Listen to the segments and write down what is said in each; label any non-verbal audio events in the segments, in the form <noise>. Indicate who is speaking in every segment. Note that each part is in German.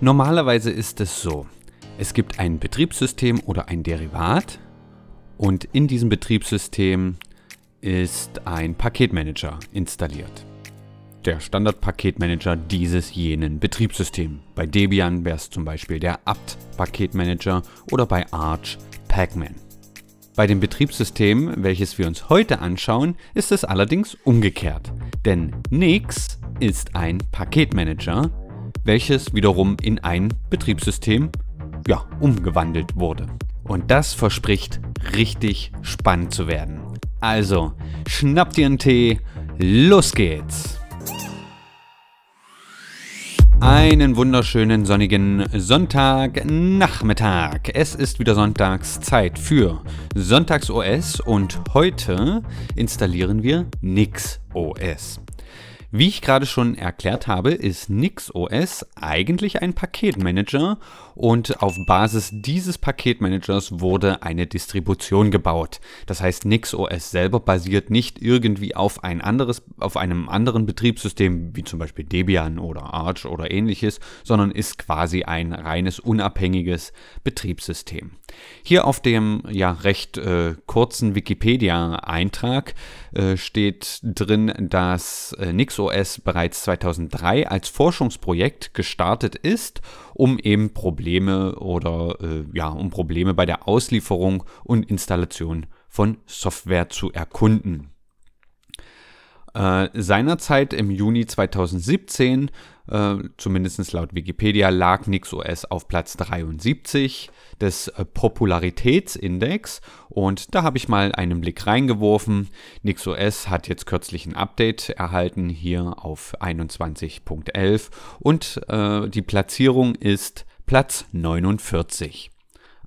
Speaker 1: Normalerweise ist es so, es gibt ein Betriebssystem oder ein Derivat und in diesem Betriebssystem ist ein Paketmanager installiert. Der Standard-Paketmanager dieses jenen Betriebssystems. Bei Debian wäre es zum Beispiel der apt-Paketmanager oder bei Arch Pacman. Bei dem Betriebssystem, welches wir uns heute anschauen, ist es allerdings umgekehrt. Denn Nix ist ein Paketmanager, welches wiederum in ein Betriebssystem ja, umgewandelt wurde. Und das verspricht richtig spannend zu werden. Also, schnappt ihr einen Tee, los geht's! Einen wunderschönen sonnigen Sonntagnachmittag. Es ist wieder Sonntagszeit für Sonntags OS und heute installieren wir NixOS. Wie ich gerade schon erklärt habe, ist NixOS eigentlich ein Paketmanager und auf Basis dieses Paketmanagers wurde eine Distribution gebaut. Das heißt, NixOS selber basiert nicht irgendwie auf ein anderes, auf einem anderen Betriebssystem wie zum Beispiel Debian oder Arch oder ähnliches, sondern ist quasi ein reines unabhängiges Betriebssystem. Hier auf dem ja recht äh, kurzen Wikipedia-Eintrag äh, steht drin, dass äh, NixOS bereits 2003 als Forschungsprojekt gestartet ist, um eben Probleme Probleme oder äh, ja, um Probleme bei der Auslieferung und Installation von Software zu erkunden. Äh, seinerzeit im Juni 2017, äh, zumindest laut Wikipedia, lag NixOS auf Platz 73 des äh, Popularitätsindex und da habe ich mal einen Blick reingeworfen. NixOS hat jetzt kürzlich ein Update erhalten hier auf 21.11 und äh, die Platzierung ist Platz 49.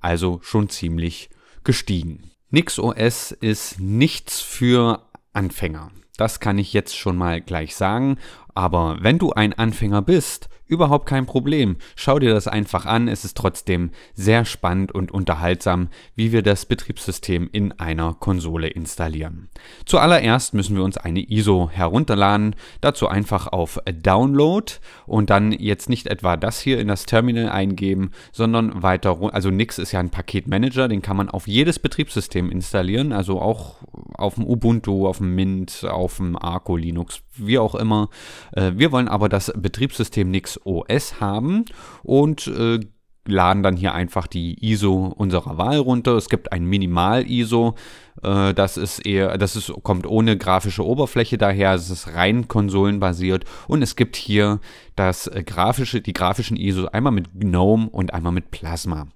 Speaker 1: Also schon ziemlich gestiegen. NixOS ist nichts für Anfänger. Das kann ich jetzt schon mal gleich sagen. Aber wenn du ein Anfänger bist, Überhaupt kein Problem. Schau dir das einfach an. Es ist trotzdem sehr spannend und unterhaltsam, wie wir das Betriebssystem in einer Konsole installieren. Zuallererst müssen wir uns eine ISO herunterladen. Dazu einfach auf Download und dann jetzt nicht etwa das hier in das Terminal eingeben, sondern weiter Also Nix ist ja ein Paketmanager, den kann man auf jedes Betriebssystem installieren, also auch auf dem Ubuntu, auf dem Mint, auf dem Arco Linux, wie auch immer. Äh, wir wollen aber das Betriebssystem Nix OS haben und äh, laden dann hier einfach die ISO unserer Wahl runter. Es gibt ein Minimal-ISO, äh, das ist eher, das ist, kommt ohne grafische Oberfläche daher, es ist rein konsolenbasiert und es gibt hier das äh, grafische, die grafischen ISO einmal mit GNOME und einmal mit Plasma.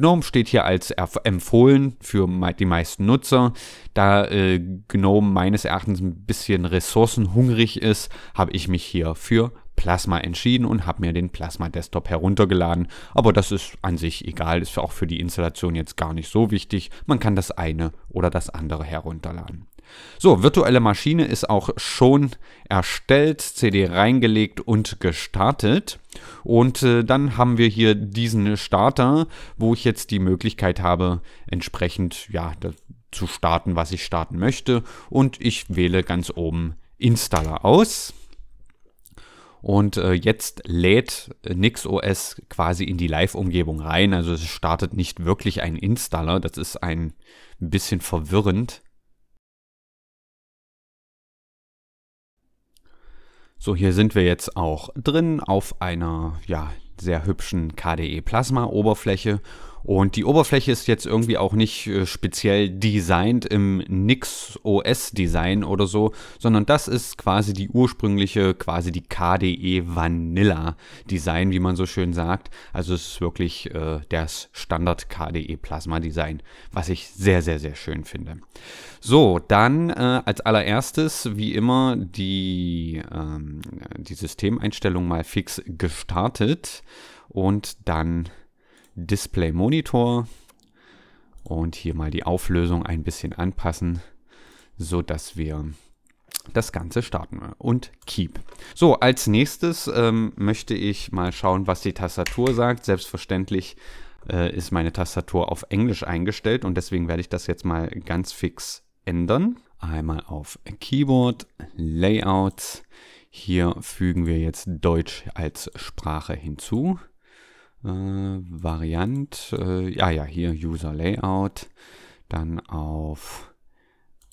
Speaker 1: GNOME steht hier als empfohlen für die meisten Nutzer. Da äh, GNOME meines Erachtens ein bisschen ressourcenhungrig ist, habe ich mich hier für Plasma entschieden und habe mir den Plasma Desktop heruntergeladen. Aber das ist an sich egal, ist auch für die Installation jetzt gar nicht so wichtig. Man kann das eine oder das andere herunterladen. So, virtuelle Maschine ist auch schon erstellt, CD reingelegt und gestartet. Und äh, dann haben wir hier diesen Starter, wo ich jetzt die Möglichkeit habe, entsprechend ja, zu starten, was ich starten möchte. Und ich wähle ganz oben Installer aus. Und äh, jetzt lädt NixOS quasi in die Live-Umgebung rein. Also es startet nicht wirklich ein Installer. Das ist ein bisschen verwirrend. So, hier sind wir jetzt auch drin auf einer ja, sehr hübschen KDE Plasma Oberfläche und die Oberfläche ist jetzt irgendwie auch nicht äh, speziell designt im Nix OS Design oder so, sondern das ist quasi die ursprüngliche, quasi die KDE Vanilla Design, wie man so schön sagt. Also es ist wirklich äh, das Standard KDE Plasma Design, was ich sehr, sehr, sehr schön finde. So, dann äh, als allererstes, wie immer, die, ähm, die Systemeinstellung mal fix gestartet und dann Display Monitor und hier mal die Auflösung ein bisschen anpassen, so dass wir das Ganze starten und Keep. So, als nächstes ähm, möchte ich mal schauen, was die Tastatur sagt. Selbstverständlich äh, ist meine Tastatur auf Englisch eingestellt und deswegen werde ich das jetzt mal ganz fix ändern. Einmal auf Keyboard, Layout. Hier fügen wir jetzt Deutsch als Sprache hinzu äh, Variant, äh, ja, ah ja, hier User Layout, dann auf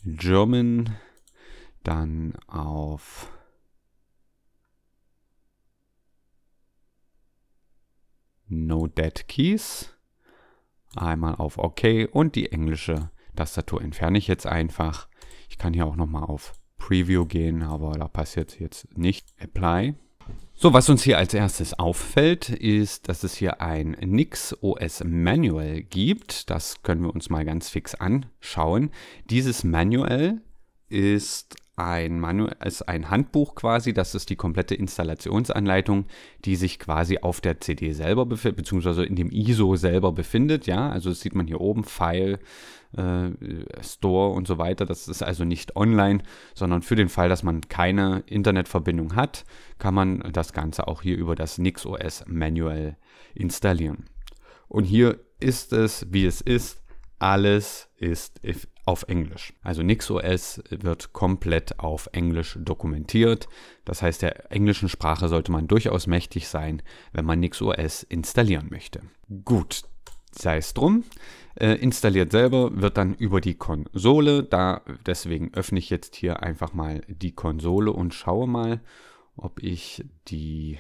Speaker 1: German, dann auf No Dead Keys, einmal auf OK und die englische Tastatur entferne ich jetzt einfach. Ich kann hier auch nochmal auf Preview gehen, aber da passiert jetzt nicht. Apply. So, was uns hier als erstes auffällt, ist, dass es hier ein Nix OS Manual gibt. Das können wir uns mal ganz fix anschauen. Dieses Manual ist ein, Manual, ist ein Handbuch quasi, das ist die komplette Installationsanleitung, die sich quasi auf der CD selber befindet, beziehungsweise in dem ISO selber befindet. Ja, also das sieht man hier oben, File, äh, Store und so weiter. Das ist also nicht online, sondern für den Fall, dass man keine Internetverbindung hat, kann man das Ganze auch hier über das NixOS Manual installieren. Und hier ist es, wie es ist. Alles ist auf Englisch. Also NixOS wird komplett auf Englisch dokumentiert. Das heißt, der englischen Sprache sollte man durchaus mächtig sein, wenn man NixOS installieren möchte. Gut, sei es drum äh, installiert selber, wird dann über die Konsole, da deswegen öffne ich jetzt hier einfach mal die Konsole und schaue mal, ob ich die...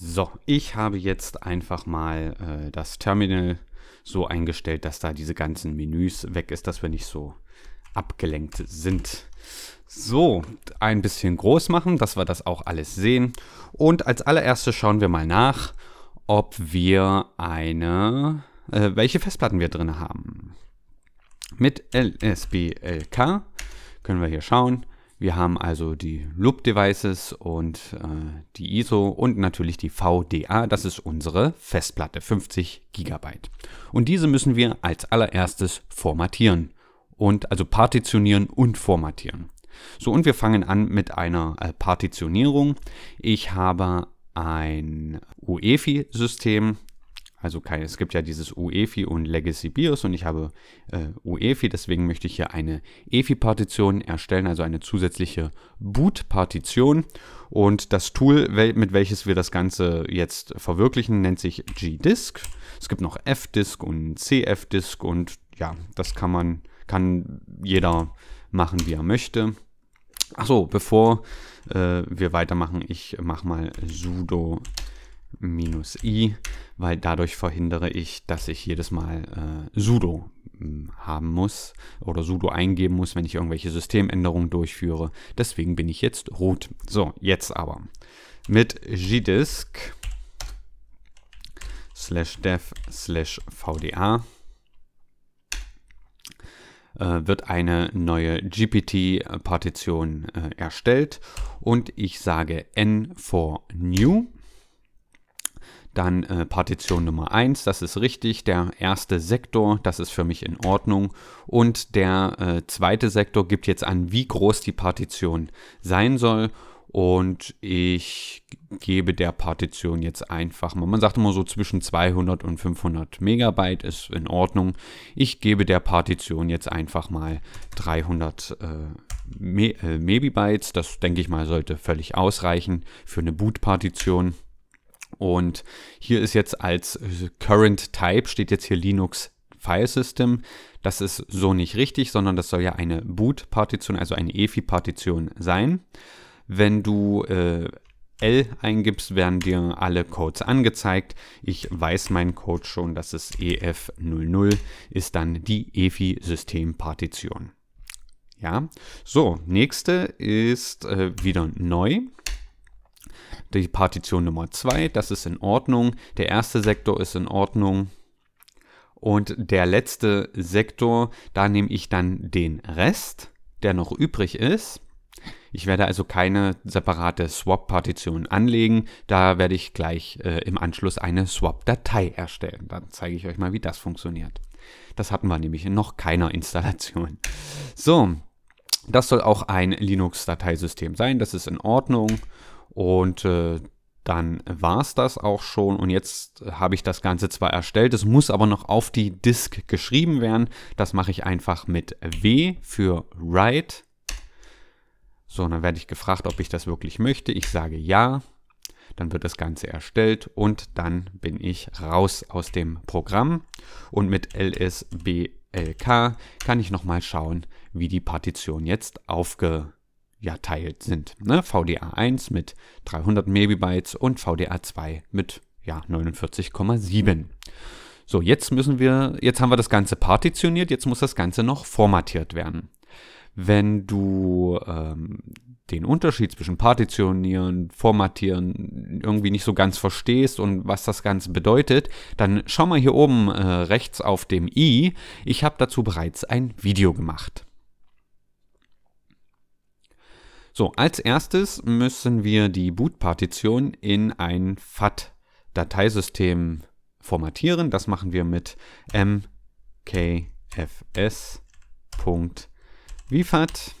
Speaker 1: So, ich habe jetzt einfach mal äh, das Terminal so eingestellt, dass da diese ganzen Menüs weg ist, dass wir nicht so abgelenkt sind. So, ein bisschen groß machen, dass wir das auch alles sehen. Und als allererstes schauen wir mal nach, ob wir eine äh, welche Festplatten wir drin haben. Mit LSBLK können wir hier schauen. Wir haben also die Loop Devices und äh, die ISO und natürlich die VDA. Das ist unsere Festplatte, 50 GB. Und diese müssen wir als allererstes formatieren und also partitionieren und formatieren. So, und wir fangen an mit einer äh, Partitionierung. Ich habe ein UEFI-System also keine, es gibt ja dieses UEFI und Legacy BIOS und ich habe äh, UEFI, deswegen möchte ich hier eine EFI-Partition erstellen, also eine zusätzliche Boot-Partition. Und das Tool, mit welches wir das Ganze jetzt verwirklichen, nennt sich g Es gibt noch f und cf und ja, das kann man, kann jeder machen, wie er möchte. Achso, bevor äh, wir weitermachen, ich mache mal sudo minus i, weil dadurch verhindere ich, dass ich jedes Mal äh, sudo hm, haben muss oder sudo eingeben muss, wenn ich irgendwelche Systemänderungen durchführe. Deswegen bin ich jetzt root. So, jetzt aber mit gdisk slash dev slash vda äh, wird eine neue GPT-Partition äh, erstellt und ich sage n for new dann äh, Partition Nummer 1, das ist richtig. Der erste Sektor, das ist für mich in Ordnung. Und der äh, zweite Sektor gibt jetzt an, wie groß die Partition sein soll. Und ich gebe der Partition jetzt einfach mal, man sagt immer so zwischen 200 und 500 Megabyte ist in Ordnung. Ich gebe der Partition jetzt einfach mal 300 äh, Me äh, Mebibytes. Das denke ich mal sollte völlig ausreichen für eine Boot-Partition. Und hier ist jetzt als Current Type steht jetzt hier Linux File System. Das ist so nicht richtig, sondern das soll ja eine Boot-Partition, also eine EFI-Partition sein. Wenn du äh, L eingibst, werden dir alle Codes angezeigt. Ich weiß meinen Code schon, dass es EF00, ist dann die efi system partition Ja, so, nächste ist äh, wieder neu die Partition Nummer 2, das ist in Ordnung. Der erste Sektor ist in Ordnung. Und der letzte Sektor, da nehme ich dann den Rest, der noch übrig ist. Ich werde also keine separate Swap-Partition anlegen, da werde ich gleich äh, im Anschluss eine Swap-Datei erstellen. Dann zeige ich euch mal, wie das funktioniert. Das hatten wir nämlich in noch keiner Installation. So, das soll auch ein Linux-Dateisystem sein, das ist in Ordnung. Und äh, dann war es das auch schon und jetzt habe ich das Ganze zwar erstellt, es muss aber noch auf die Disk geschrieben werden. Das mache ich einfach mit W für Write. So, dann werde ich gefragt, ob ich das wirklich möchte. Ich sage ja, dann wird das Ganze erstellt und dann bin ich raus aus dem Programm. Und mit lsblk kann ich nochmal schauen, wie die Partition jetzt aufgebaut ja, teilt sind. Ne? VDA 1 mit 300 Megabytes und VDA 2 mit ja, 49,7. So, jetzt müssen wir, jetzt haben wir das Ganze partitioniert, jetzt muss das Ganze noch formatiert werden. Wenn du ähm, den Unterschied zwischen Partitionieren, Formatieren irgendwie nicht so ganz verstehst und was das Ganze bedeutet, dann schau mal hier oben äh, rechts auf dem i. Ich habe dazu bereits ein Video gemacht. So, als erstes müssen wir die Boot-Partition in ein FAT-Dateisystem formatieren. Das machen wir mit mkfs.vfat.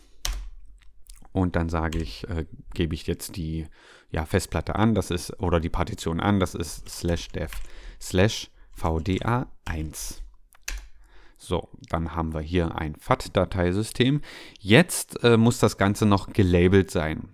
Speaker 1: Und dann sage ich, äh, gebe ich jetzt die ja, Festplatte an, das ist, oder die Partition an, das ist slash dev slash vda1. So, dann haben wir hier ein FAT-Dateisystem. Jetzt äh, muss das Ganze noch gelabelt sein.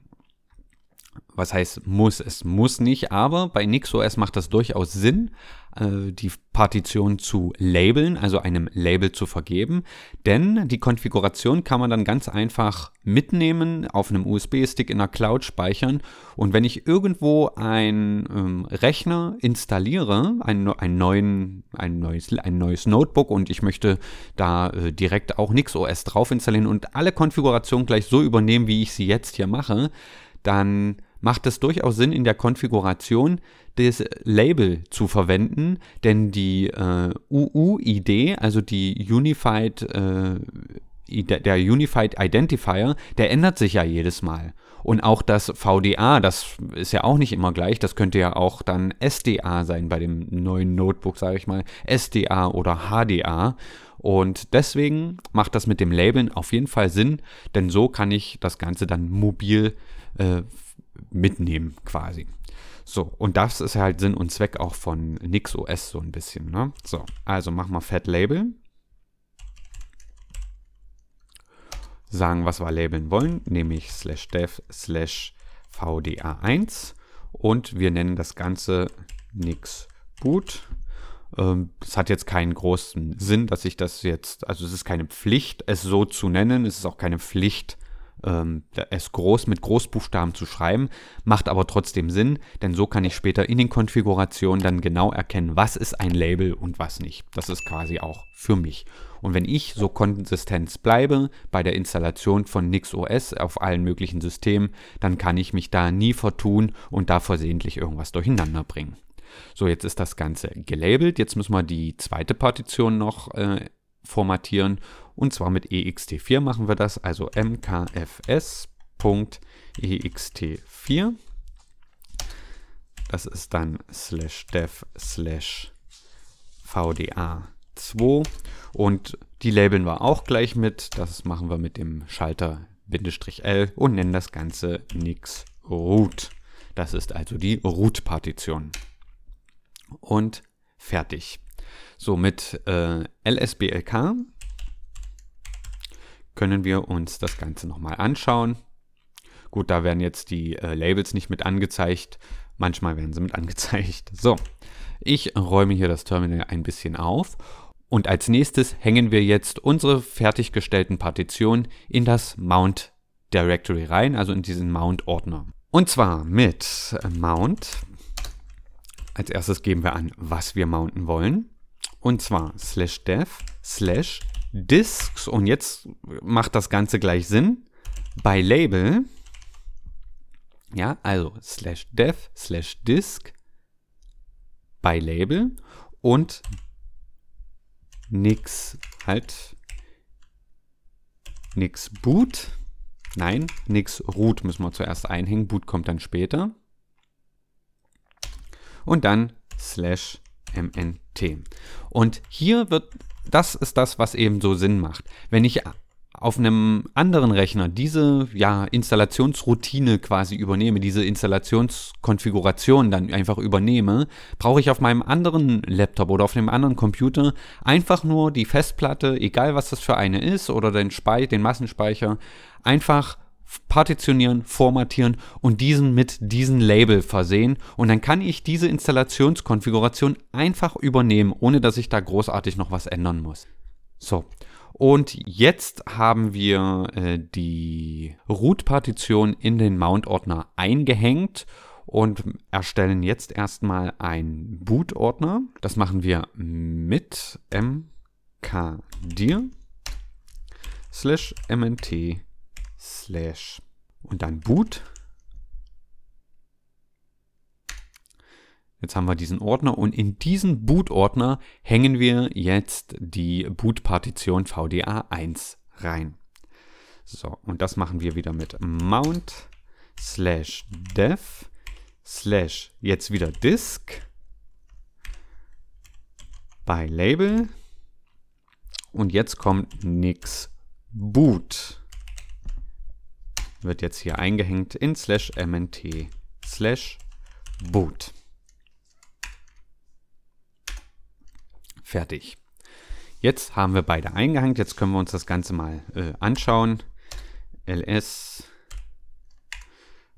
Speaker 1: Was heißt muss? Es muss nicht, aber bei NixOS macht das durchaus Sinn, äh, die Partition zu labeln, also einem Label zu vergeben, denn die Konfiguration kann man dann ganz einfach mitnehmen, auf einem USB-Stick in der Cloud speichern und wenn ich irgendwo einen ähm, Rechner installiere, einen, einen neuen, ein, neues, ein neues Notebook und ich möchte da äh, direkt auch NixOS drauf installieren und alle Konfigurationen gleich so übernehmen, wie ich sie jetzt hier mache, dann macht es durchaus Sinn, in der Konfiguration das Label zu verwenden, denn die äh, UUID, also die Unified, äh, der Unified Identifier, der ändert sich ja jedes Mal. Und auch das VDA, das ist ja auch nicht immer gleich, das könnte ja auch dann SDA sein bei dem neuen Notebook, sage ich mal, SDA oder HDA. Und deswegen macht das mit dem Labeln auf jeden Fall Sinn, denn so kann ich das Ganze dann mobil äh, mitnehmen quasi. So, und das ist halt Sinn und Zweck auch von NixOS so ein bisschen. Ne? So, also machen wir Fat Label. Sagen, was wir labeln wollen, nämlich slash dev slash vda1 und wir nennen das Ganze nix boot. Ähm, es hat jetzt keinen großen Sinn, dass ich das jetzt, also es ist keine Pflicht, es so zu nennen. Es ist auch keine Pflicht, ähm, es groß mit Großbuchstaben zu schreiben, macht aber trotzdem Sinn, denn so kann ich später in den Konfigurationen dann genau erkennen, was ist ein Label und was nicht. Das ist quasi auch für mich. Und wenn ich so konsistent bleibe bei der Installation von NixOS auf allen möglichen Systemen, dann kann ich mich da nie vertun und da versehentlich irgendwas durcheinander bringen. So, jetzt ist das Ganze gelabelt. Jetzt müssen wir die zweite Partition noch äh, formatieren und zwar mit ext4 machen wir das, also mkfs.ext4. Das ist dann slash dev slash vda2. Und die labeln wir auch gleich mit. Das machen wir mit dem Schalter bindestrich L und nennen das Ganze nix root. Das ist also die Root-Partition. Und fertig. So, mit äh, lsblk können wir uns das Ganze nochmal anschauen. Gut, da werden jetzt die äh, Labels nicht mit angezeigt. Manchmal werden sie mit <laughs> angezeigt. So, ich räume hier das Terminal ein bisschen auf. Und als nächstes hängen wir jetzt unsere fertiggestellten Partitionen in das Mount Directory rein, also in diesen Mount-Ordner. Und zwar mit äh, Mount. Als erstes geben wir an, was wir mounten wollen. Und zwar slash dev slash Disks, und jetzt macht das Ganze gleich Sinn, bei Label, ja, also slash dev slash disk bei Label und nix halt nix boot. Nein, nix root müssen wir zuerst einhängen. Boot kommt dann später. Und dann slash MNT. Und hier wird, das ist das, was eben so Sinn macht. Wenn ich auf einem anderen Rechner diese ja, Installationsroutine quasi übernehme, diese Installationskonfiguration dann einfach übernehme, brauche ich auf meinem anderen Laptop oder auf einem anderen Computer einfach nur die Festplatte, egal was das für eine ist, oder den, Spei den Massenspeicher, einfach partitionieren, formatieren und diesen mit diesem Label versehen. Und dann kann ich diese Installationskonfiguration einfach übernehmen, ohne dass ich da großartig noch was ändern muss. So. Und jetzt haben wir äh, die Root-Partition in den Mount-Ordner eingehängt und erstellen jetzt erstmal einen Boot-Ordner. Das machen wir mit mkdir slash mnt slash und dann boot. Jetzt haben wir diesen Ordner und in diesen Boot-Ordner hängen wir jetzt die Boot-Partition VDA1 rein. So, und das machen wir wieder mit mount slash dev slash jetzt wieder disk by Label und jetzt kommt nix boot wird jetzt hier eingehängt in slash mnt slash boot. Fertig. Jetzt haben wir beide eingehängt. Jetzt können wir uns das Ganze mal äh, anschauen. ls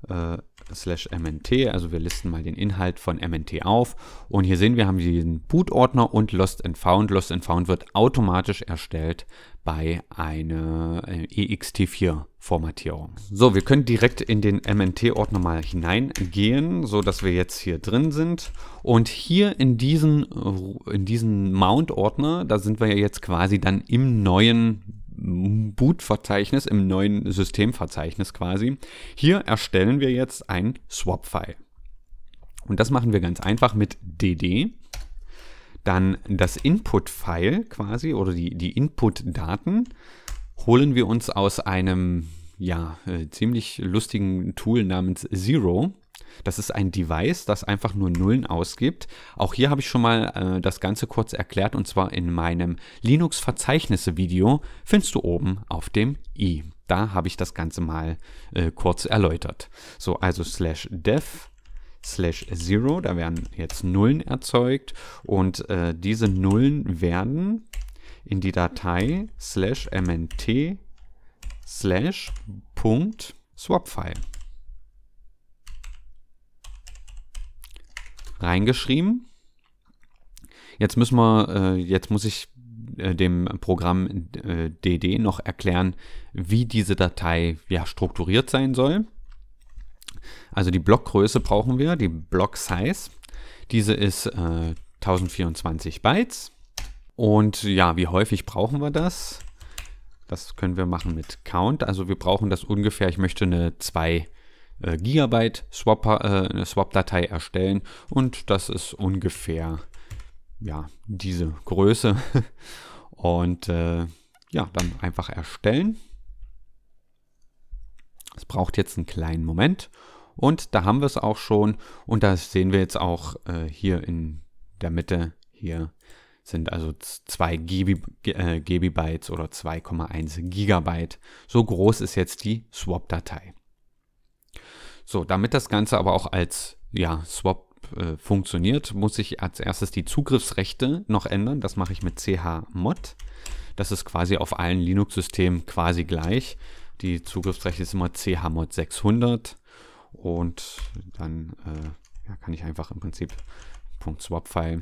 Speaker 1: äh, slash mnt. Also wir listen mal den Inhalt von mnt auf. Und hier sehen wir, haben diesen Boot-Ordner und Lost and Found. Lost and Found wird automatisch erstellt bei einer äh, ext4-Formatierung. So, wir können direkt in den mnt-Ordner mal hineingehen, so dass wir jetzt hier drin sind. Und hier in diesen, in diesen Mount-Ordner, da sind wir ja jetzt quasi dann im neuen Boot-Verzeichnis, im neuen Systemverzeichnis quasi. Hier erstellen wir jetzt ein Swap-File. Und das machen wir ganz einfach mit dd. Dann das Input-File quasi oder die, die Input-Daten holen wir uns aus einem ja, äh, ziemlich lustigen Tool namens Zero. Das ist ein Device, das einfach nur Nullen ausgibt. Auch hier habe ich schon mal äh, das Ganze kurz erklärt und zwar in meinem Linux-Verzeichnisse-Video findest du oben auf dem i. Da habe ich das Ganze mal äh, kurz erläutert. So, also slash dev slash zero, da werden jetzt Nullen erzeugt und äh, diese Nullen werden in die Datei slash mnt slash Punkt Swapfile. reingeschrieben. Jetzt müssen wir, äh, jetzt muss ich äh, dem Programm DD äh, noch erklären, wie diese Datei ja, strukturiert sein soll. Also die Blockgröße brauchen wir, die Block Size. Diese ist 1024 äh, Bytes. Und ja, wie häufig brauchen wir das? Das können wir machen mit Count. Also wir brauchen das ungefähr, ich möchte eine 2 äh, Gigabyte Swap, äh, Swap-Datei erstellen und das ist ungefähr ja, diese Größe. <laughs> Und äh, ja, dann einfach erstellen. Es braucht jetzt einen kleinen Moment. Und da haben wir es auch schon. Und das sehen wir jetzt auch äh, hier in der Mitte. Hier sind also 2 GB, äh, Gigabytes oder 2,1 Gigabyte. So groß ist jetzt die Swap-Datei. So, damit das Ganze aber auch als ja, Swap äh, funktioniert, muss ich als erstes die Zugriffsrechte noch ändern. Das mache ich mit chmod. Das ist quasi auf allen Linux-Systemen quasi gleich. Die Zugriffsrechte ist immer chmod 600 und dann äh, ja, kann ich einfach im Prinzip .swap-File.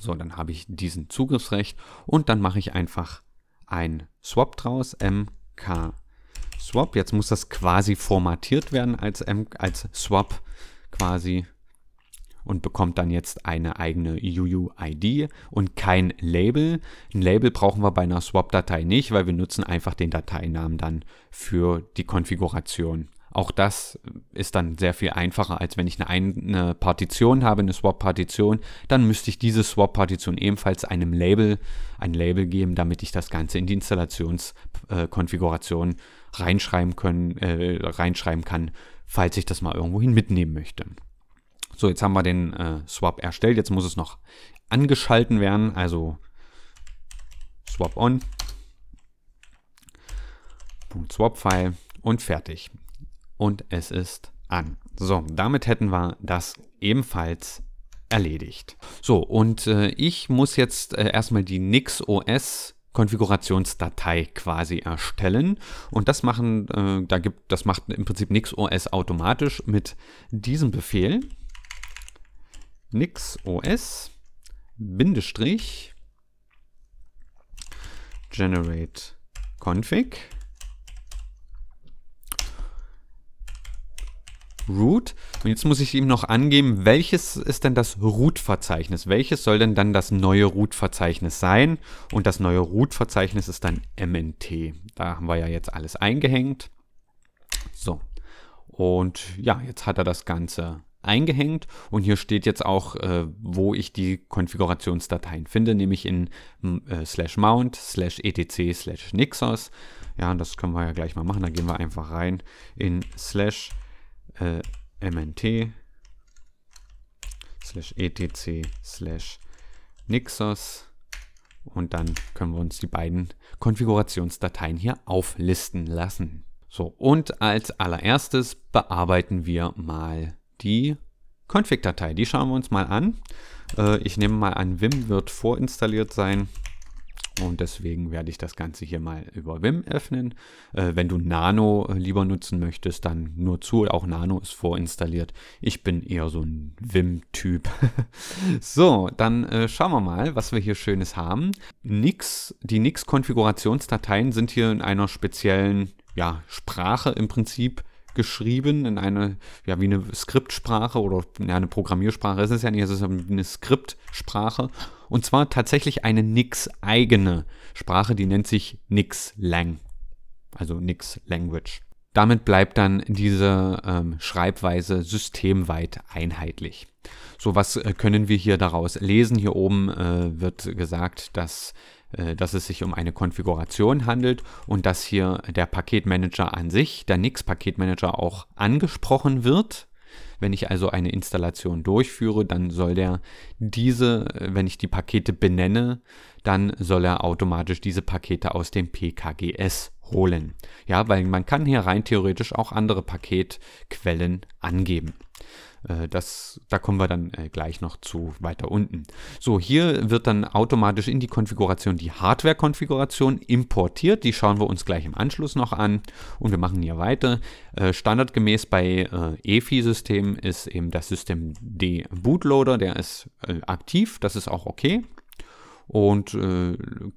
Speaker 1: So, dann habe ich diesen Zugriffsrecht und dann mache ich einfach ein Swap draus, mk Swap. Jetzt muss das quasi formatiert werden als, M als Swap quasi und bekommt dann jetzt eine eigene UUID und kein Label. Ein Label brauchen wir bei einer Swap-Datei nicht, weil wir nutzen einfach den Dateinamen dann für die Konfiguration. Auch das ist dann sehr viel einfacher, als wenn ich eine, eine Partition habe, eine Swap-Partition, dann müsste ich diese Swap-Partition ebenfalls einem Label, ein Label geben, damit ich das Ganze in die Installationskonfiguration äh, reinschreiben, äh, reinschreiben kann, falls ich das mal irgendwohin mitnehmen möchte. So, jetzt haben wir den äh, Swap erstellt. Jetzt muss es noch angeschalten werden, also Swap on. Swap File und fertig und es ist an. So, damit hätten wir das ebenfalls erledigt. So, und äh, ich muss jetzt äh, erstmal die NixOS Konfigurationsdatei quasi erstellen und das machen äh, da gibt das macht im Prinzip NixOS automatisch mit diesem Befehl nixos Bindestrich generate config root. Und jetzt muss ich ihm noch angeben, welches ist denn das root-Verzeichnis? Welches soll denn dann das neue root-Verzeichnis sein? Und das neue root-Verzeichnis ist dann mnt. Da haben wir ja jetzt alles eingehängt. So. Und ja, jetzt hat er das Ganze eingehängt und hier steht jetzt auch, äh, wo ich die Konfigurationsdateien finde, nämlich in äh, slash mount, slash etc, slash nixos. Ja, das können wir ja gleich mal machen, da gehen wir einfach rein in slash äh, mnt slash etc slash nixos und dann können wir uns die beiden Konfigurationsdateien hier auflisten lassen. So, und als allererstes bearbeiten wir mal die Config-Datei. Die schauen wir uns mal an. Äh, ich nehme mal an, Vim wird vorinstalliert sein. Und deswegen werde ich das Ganze hier mal über Wim öffnen. Äh, wenn du Nano äh, lieber nutzen möchtest, dann nur zu. Auch Nano ist vorinstalliert. Ich bin eher so ein wim typ <laughs> so, dann äh, schauen wir mal, was wir hier Schönes haben. Nix, die Nix-Konfigurationsdateien sind hier in einer speziellen ja, Sprache im Prinzip geschrieben in eine, ja, wie eine Skriptsprache oder ja, eine Programmiersprache ist es ja nicht, es ist eine Skriptsprache. Und zwar tatsächlich eine Nix-eigene Sprache, die nennt sich Nix-Lang. Also Nix-Language. Damit bleibt dann diese ähm, Schreibweise systemweit einheitlich. So, was äh, können wir hier daraus lesen? Hier oben äh, wird gesagt, dass, äh, dass es sich um eine Konfiguration handelt und dass hier der Paketmanager an sich, der Nix-Paketmanager, auch angesprochen wird. Wenn ich also eine Installation durchführe, dann soll der diese, äh, wenn ich die Pakete benenne, dann soll er automatisch diese Pakete aus dem PKGS holen. Ja, weil man kann hier rein theoretisch auch andere Paketquellen angeben. Äh, das, da kommen wir dann äh, gleich noch zu weiter unten. So, hier wird dann automatisch in die Konfiguration die Hardware-Konfiguration importiert. Die schauen wir uns gleich im Anschluss noch an und wir machen hier weiter. Äh, standardgemäß bei EFI-Systemen ist eben das System D Bootloader, der ist aktiv, das ist auch okay und äh,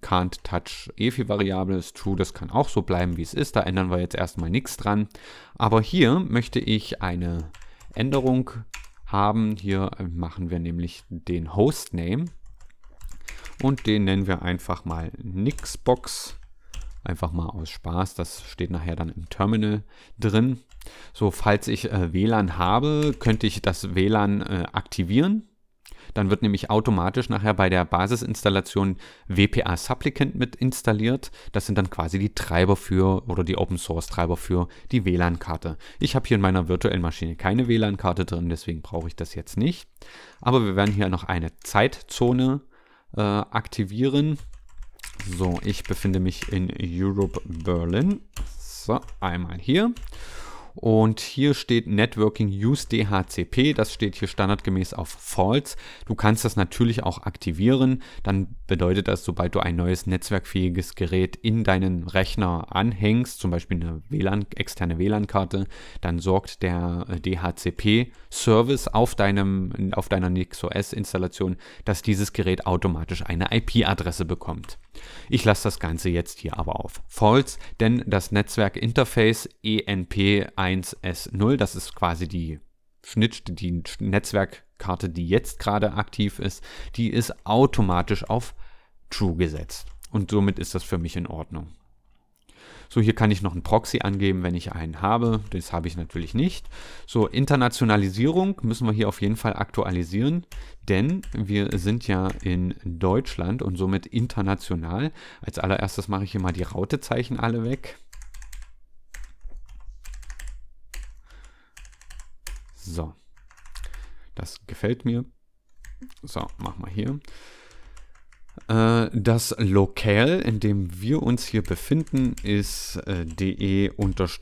Speaker 1: can't touch EFI-Variable ist true, das kann auch so bleiben, wie es ist, da ändern wir jetzt erstmal nichts dran. Aber hier möchte ich eine Änderung haben. Hier äh, machen wir nämlich den Hostname und den nennen wir einfach mal Nixbox. Einfach mal aus Spaß, das steht nachher dann im Terminal drin. So, falls ich äh, WLAN habe, könnte ich das WLAN äh, aktivieren dann wird nämlich automatisch nachher bei der Basisinstallation WPA Supplicant mit installiert. Das sind dann quasi die Treiber für oder die Open Source Treiber für die WLAN-Karte. Ich habe hier in meiner virtuellen Maschine keine WLAN-Karte drin, deswegen brauche ich das jetzt nicht. Aber wir werden hier noch eine Zeitzone äh, aktivieren. So, ich befinde mich in Europe Berlin. So, einmal hier. Und hier steht Networking Use DHCP, das steht hier standardgemäß auf False. Du kannst das natürlich auch aktivieren, dann bedeutet das, sobald du ein neues netzwerkfähiges Gerät in deinen Rechner anhängst, zum Beispiel eine WLAN, externe WLAN-Karte, dann sorgt der äh, DHCP-Service auf, auf deiner NixOS-Installation, dass dieses Gerät automatisch eine IP-Adresse bekommt. Ich lasse das Ganze jetzt hier aber auf False, denn das Netzwerkinterface ENP 1S0. Das ist quasi die Schnitt, die Netzwerkkarte, die jetzt gerade aktiv ist, die ist automatisch auf True gesetzt. Und somit ist das für mich in Ordnung. So, hier kann ich noch einen Proxy angeben, wenn ich einen habe. Das habe ich natürlich nicht. So, Internationalisierung müssen wir hier auf jeden Fall aktualisieren, denn wir sind ja in Deutschland und somit international. Als allererstes mache ich hier mal die Rautezeichen alle weg. So, das gefällt mir. So, machen wir hier. Äh, das Lokal, in dem wir uns hier befinden, ist äh, de deutf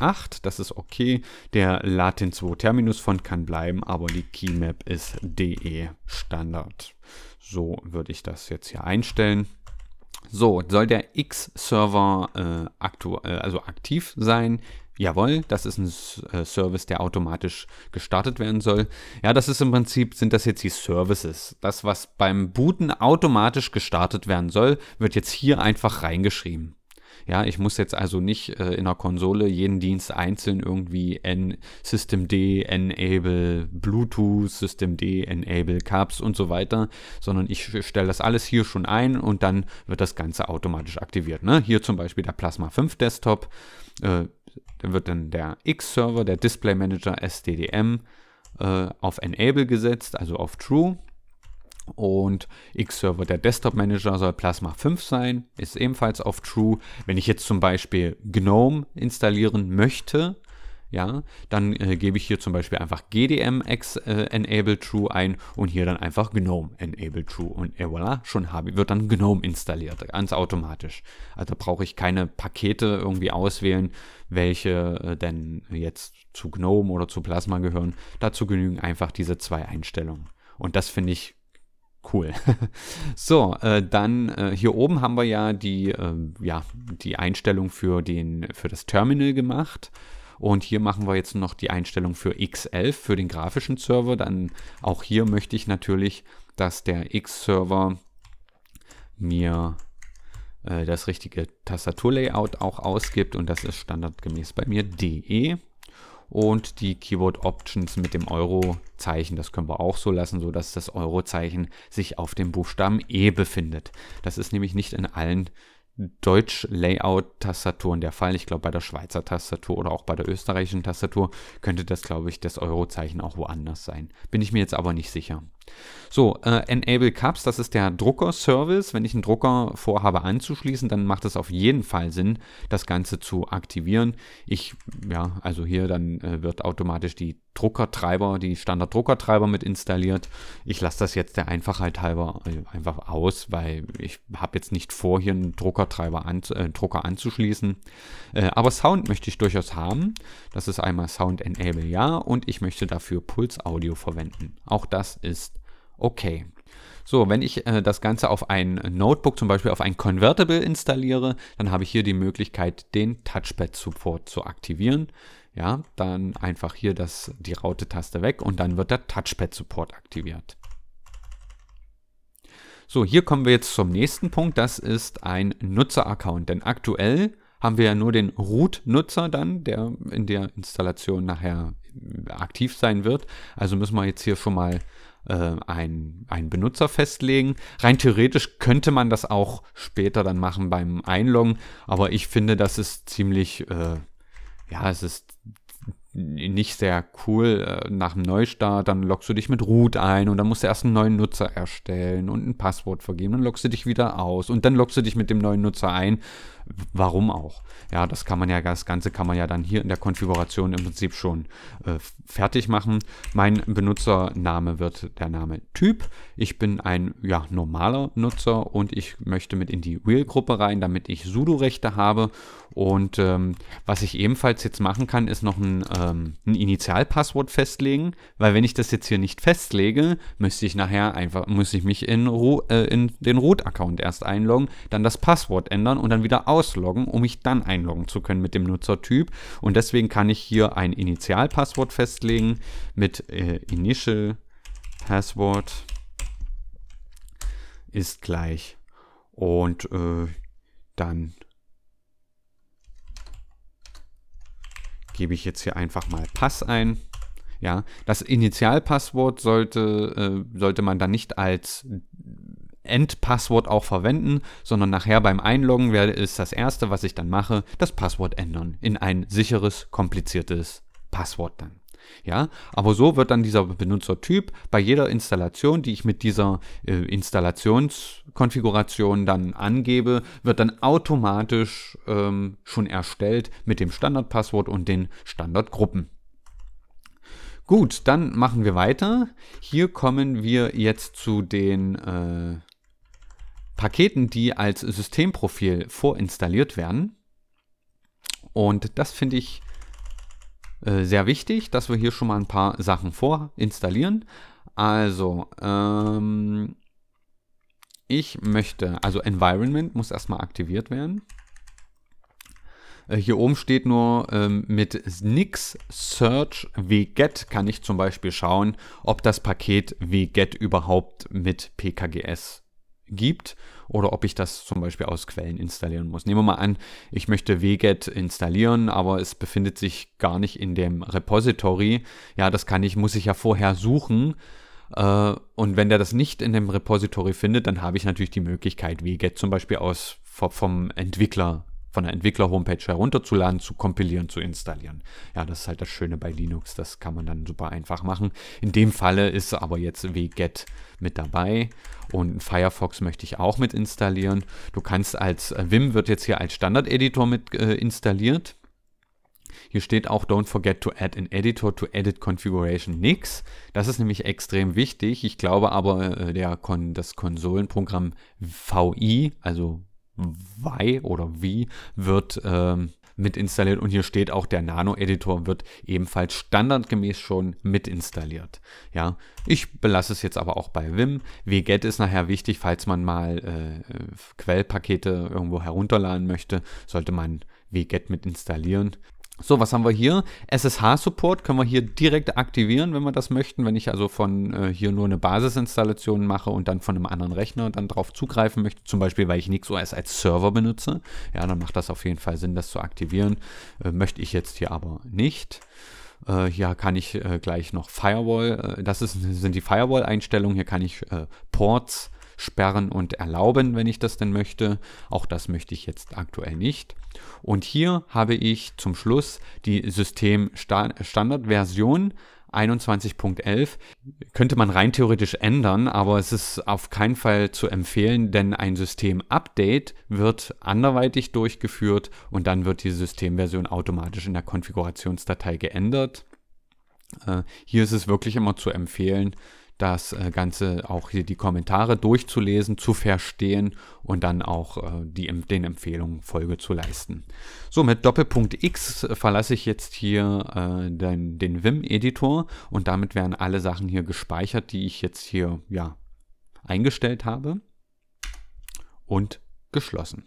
Speaker 1: 8 das ist okay. Der Latin 2 Terminus von kann bleiben, aber die Keymap ist DE Standard. So würde ich das jetzt hier einstellen. So, soll der X-Server äh, äh, also aktiv sein, Jawohl, das ist ein äh, Service, der automatisch gestartet werden soll. Ja, das ist im Prinzip, sind das jetzt die Services. Das, was beim Booten automatisch gestartet werden soll, wird jetzt hier einfach reingeschrieben. Ja, ich muss jetzt also nicht äh, in der Konsole jeden Dienst einzeln irgendwie N System enable Bluetooth, systemd enable Caps und so weiter, sondern ich stelle das alles hier schon ein und dann wird das Ganze automatisch aktiviert. Ne? Hier zum Beispiel der Plasma 5 Desktop. Äh, dann wird dann der X-Server, der Display Manager SDDM, äh, auf Enable gesetzt, also auf True. Und X-Server, der Desktop Manager, soll Plasma 5 sein, ist ebenfalls auf True. Wenn ich jetzt zum Beispiel GNOME installieren möchte, ja, dann äh, gebe ich hier zum Beispiel einfach GDM ex, äh, enable true ein und hier dann einfach GNOME enable true und et äh, voilà, schon habe, wird dann GNOME installiert, ganz automatisch. Also brauche ich keine Pakete irgendwie auswählen, welche äh, denn jetzt zu GNOME oder zu Plasma gehören. Dazu genügen einfach diese zwei Einstellungen. Und das finde ich cool. <laughs> so, äh, dann äh, hier oben haben wir ja die, äh, ja die Einstellung für, den, für das Terminal gemacht. Und hier machen wir jetzt noch die Einstellung für X11 für den grafischen Server. Dann auch hier möchte ich natürlich, dass der X-Server mir äh, das richtige Tastaturlayout auch ausgibt. Und das ist standardgemäß bei mir DE und die Keyword Options mit dem Euro-Zeichen. Das können wir auch so lassen, sodass das Euro-Zeichen sich auf dem Buchstaben E befindet. Das ist nämlich nicht in allen Deutsch-Layout-Tastaturen der Fall. Ich glaube, bei der Schweizer Tastatur oder auch bei der österreichischen Tastatur könnte das, glaube ich, das Euro-Zeichen auch woanders sein. Bin ich mir jetzt aber nicht sicher. So, äh, Enable Cups, das ist der Drucker-Service. Wenn ich einen Drucker vorhabe anzuschließen, dann macht es auf jeden Fall Sinn, das Ganze zu aktivieren. Ich, ja, also hier dann äh, wird automatisch die Druckertreiber, die Standard-Druckertreiber mit installiert. Ich lasse das jetzt der Einfachheit halber äh, einfach aus, weil ich habe jetzt nicht vor, hier einen Druckertreiber an, äh, Drucker anzuschließen. Äh, aber Sound möchte ich durchaus haben. Das ist einmal Sound Enable ja und ich möchte dafür Pulse Audio verwenden. Auch das ist Okay. So, wenn ich äh, das Ganze auf ein Notebook, zum Beispiel auf ein Convertible installiere, dann habe ich hier die Möglichkeit, den Touchpad-Support zu aktivieren. Ja, dann einfach hier das, die Raute-Taste weg und dann wird der Touchpad-Support aktiviert. So, hier kommen wir jetzt zum nächsten Punkt. Das ist ein Nutzer-Account, denn aktuell haben wir ja nur den Root-Nutzer dann, der in der Installation nachher äh, aktiv sein wird. Also müssen wir jetzt hier schon mal äh, einen, einen Benutzer festlegen. Rein theoretisch könnte man das auch später dann machen beim Einloggen, aber ich finde, das ist ziemlich, äh, ja, es ist nicht sehr cool äh, nach dem Neustart, dann loggst du dich mit Root ein und dann musst du erst einen neuen Nutzer erstellen und ein Passwort vergeben, dann loggst du dich wieder aus und dann loggst du dich mit dem neuen Nutzer ein Warum auch? Ja, das kann man ja, das Ganze kann man ja dann hier in der Konfiguration im Prinzip schon äh, fertig machen. Mein Benutzername wird der Name Typ. Ich bin ein ja, normaler Nutzer und ich möchte mit in die Real-Gruppe rein, damit ich Sudo-Rechte habe. Und ähm, was ich ebenfalls jetzt machen kann, ist noch ein, ähm, ein Initialpasswort festlegen, weil wenn ich das jetzt hier nicht festlege, müsste ich nachher einfach, muss ich mich in, Ru äh, in den Root-Account erst einloggen, dann das Passwort ändern und dann wieder ausloggen, um mich dann einloggen zu können mit dem Nutzertyp. Und deswegen kann ich hier ein Initialpasswort festlegen mit äh, Initial Password ist gleich. Und äh, dann gebe ich jetzt hier einfach mal Pass ein. Ja, das Initialpasswort sollte, äh, sollte man dann nicht als Endpasswort auch verwenden, sondern nachher beim Einloggen werde ist das erste, was ich dann mache, das Passwort ändern in ein sicheres, kompliziertes Passwort dann. Ja, aber so wird dann dieser Benutzertyp bei jeder Installation, die ich mit dieser äh, Installationskonfiguration dann angebe, wird dann automatisch ähm, schon erstellt mit dem Standardpasswort und den Standardgruppen. Gut, dann machen wir weiter. Hier kommen wir jetzt zu den äh, Paketen, die als Systemprofil vorinstalliert werden. Und das finde ich äh, sehr wichtig, dass wir hier schon mal ein paar Sachen vorinstallieren. Also, ähm, ich möchte, also Environment muss erstmal aktiviert werden. Äh, hier oben steht nur, ähm, mit nix search wget kann ich zum Beispiel schauen, ob das Paket wget überhaupt mit PKGS gibt oder ob ich das zum Beispiel aus Quellen installieren muss. Nehmen wir mal an, ich möchte wget installieren, aber es befindet sich gar nicht in dem Repository. Ja, das kann ich, muss ich ja vorher suchen. Äh, und wenn der das nicht in dem Repository findet, dann habe ich natürlich die Möglichkeit, wget zum Beispiel aus vom Entwickler von der Entwickler-Homepage herunterzuladen, zu kompilieren, zu installieren. Ja, das ist halt das Schöne bei Linux, das kann man dann super einfach machen. In dem Falle ist aber jetzt wget mit dabei und Firefox möchte ich auch mit installieren. Du kannst als äh, Vim wird jetzt hier als Standard-Editor mit äh, installiert. Hier steht auch Don't forget to add an editor to edit configuration nix. Das ist nämlich extrem wichtig. Ich glaube aber, äh, der Kon das Konsolenprogramm VI, also Y oder V, wird ähm, mit installiert und hier steht auch, der Nano-Editor wird ebenfalls standardgemäß schon mit installiert. Ja, ich belasse es jetzt aber auch bei Vim. WGET ist nachher wichtig, falls man mal äh, Quellpakete irgendwo herunterladen möchte, sollte man WGET mit installieren. So, was haben wir hier? SSH-Support können wir hier direkt aktivieren, wenn wir das möchten. Wenn ich also von äh, hier nur eine Basisinstallation mache und dann von einem anderen Rechner dann drauf zugreifen möchte, zum Beispiel, weil ich NixOS als Server benutze, ja, dann macht das auf jeden Fall Sinn, das zu aktivieren. Äh, möchte ich jetzt hier aber nicht. Äh, hier kann ich äh, gleich noch Firewall, äh, das ist, sind die Firewall-Einstellungen, hier kann ich äh, Ports sperren und erlauben, wenn ich das denn möchte. Auch das möchte ich jetzt aktuell nicht. Und hier habe ich zum Schluss die Systemstandardversion 21.11 könnte man rein theoretisch ändern, aber es ist auf keinen Fall zu empfehlen, denn ein System-Update wird anderweitig durchgeführt und dann wird die Systemversion automatisch in der Konfigurationsdatei geändert. Äh, hier ist es wirklich immer zu empfehlen, das äh, Ganze auch hier die Kommentare durchzulesen, zu verstehen und dann auch äh, die, den Empfehlungen Folge zu leisten. So, mit Doppelpunkt X verlasse ich jetzt hier äh, den, den Vim-Editor und damit werden alle Sachen hier gespeichert, die ich jetzt hier ja, eingestellt habe und geschlossen.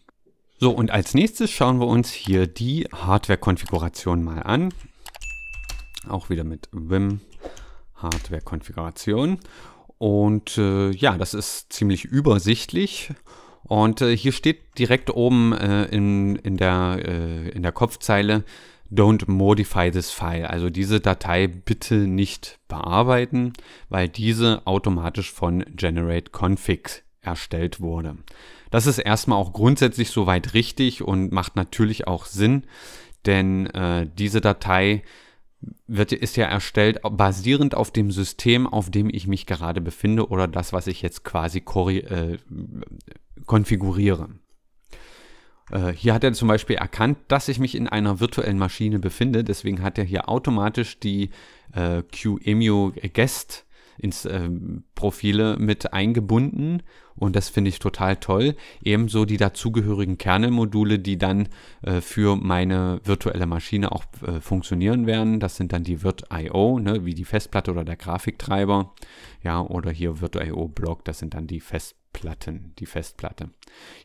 Speaker 1: So, und als nächstes schauen wir uns hier die Hardware-Konfiguration mal an. Auch wieder mit Vim Hardware-Konfiguration. Und äh, ja, das ist ziemlich übersichtlich. Und äh, hier steht direkt oben äh, in, in, der, äh, in der Kopfzeile, Don't modify this file. Also diese Datei bitte nicht bearbeiten, weil diese automatisch von Generate Config erstellt wurde. Das ist erstmal auch grundsätzlich soweit richtig und macht natürlich auch Sinn, denn äh, diese Datei wird, ist ja erstellt basierend auf dem System, auf dem ich mich gerade befinde oder das, was ich jetzt quasi äh, konfiguriere. Äh, hier hat er zum Beispiel erkannt, dass ich mich in einer virtuellen Maschine befinde, deswegen hat er hier automatisch die äh, QEMU Guest ins äh, Profile mit eingebunden und das finde ich total toll. Ebenso die dazugehörigen Kernelmodule, die dann äh, für meine virtuelle Maschine auch äh, funktionieren werden. Das sind dann die Virt.io, ne, wie die Festplatte oder der Grafiktreiber. Ja, oder hier Virt.io Block, das sind dann die Festplatten, die Festplatte.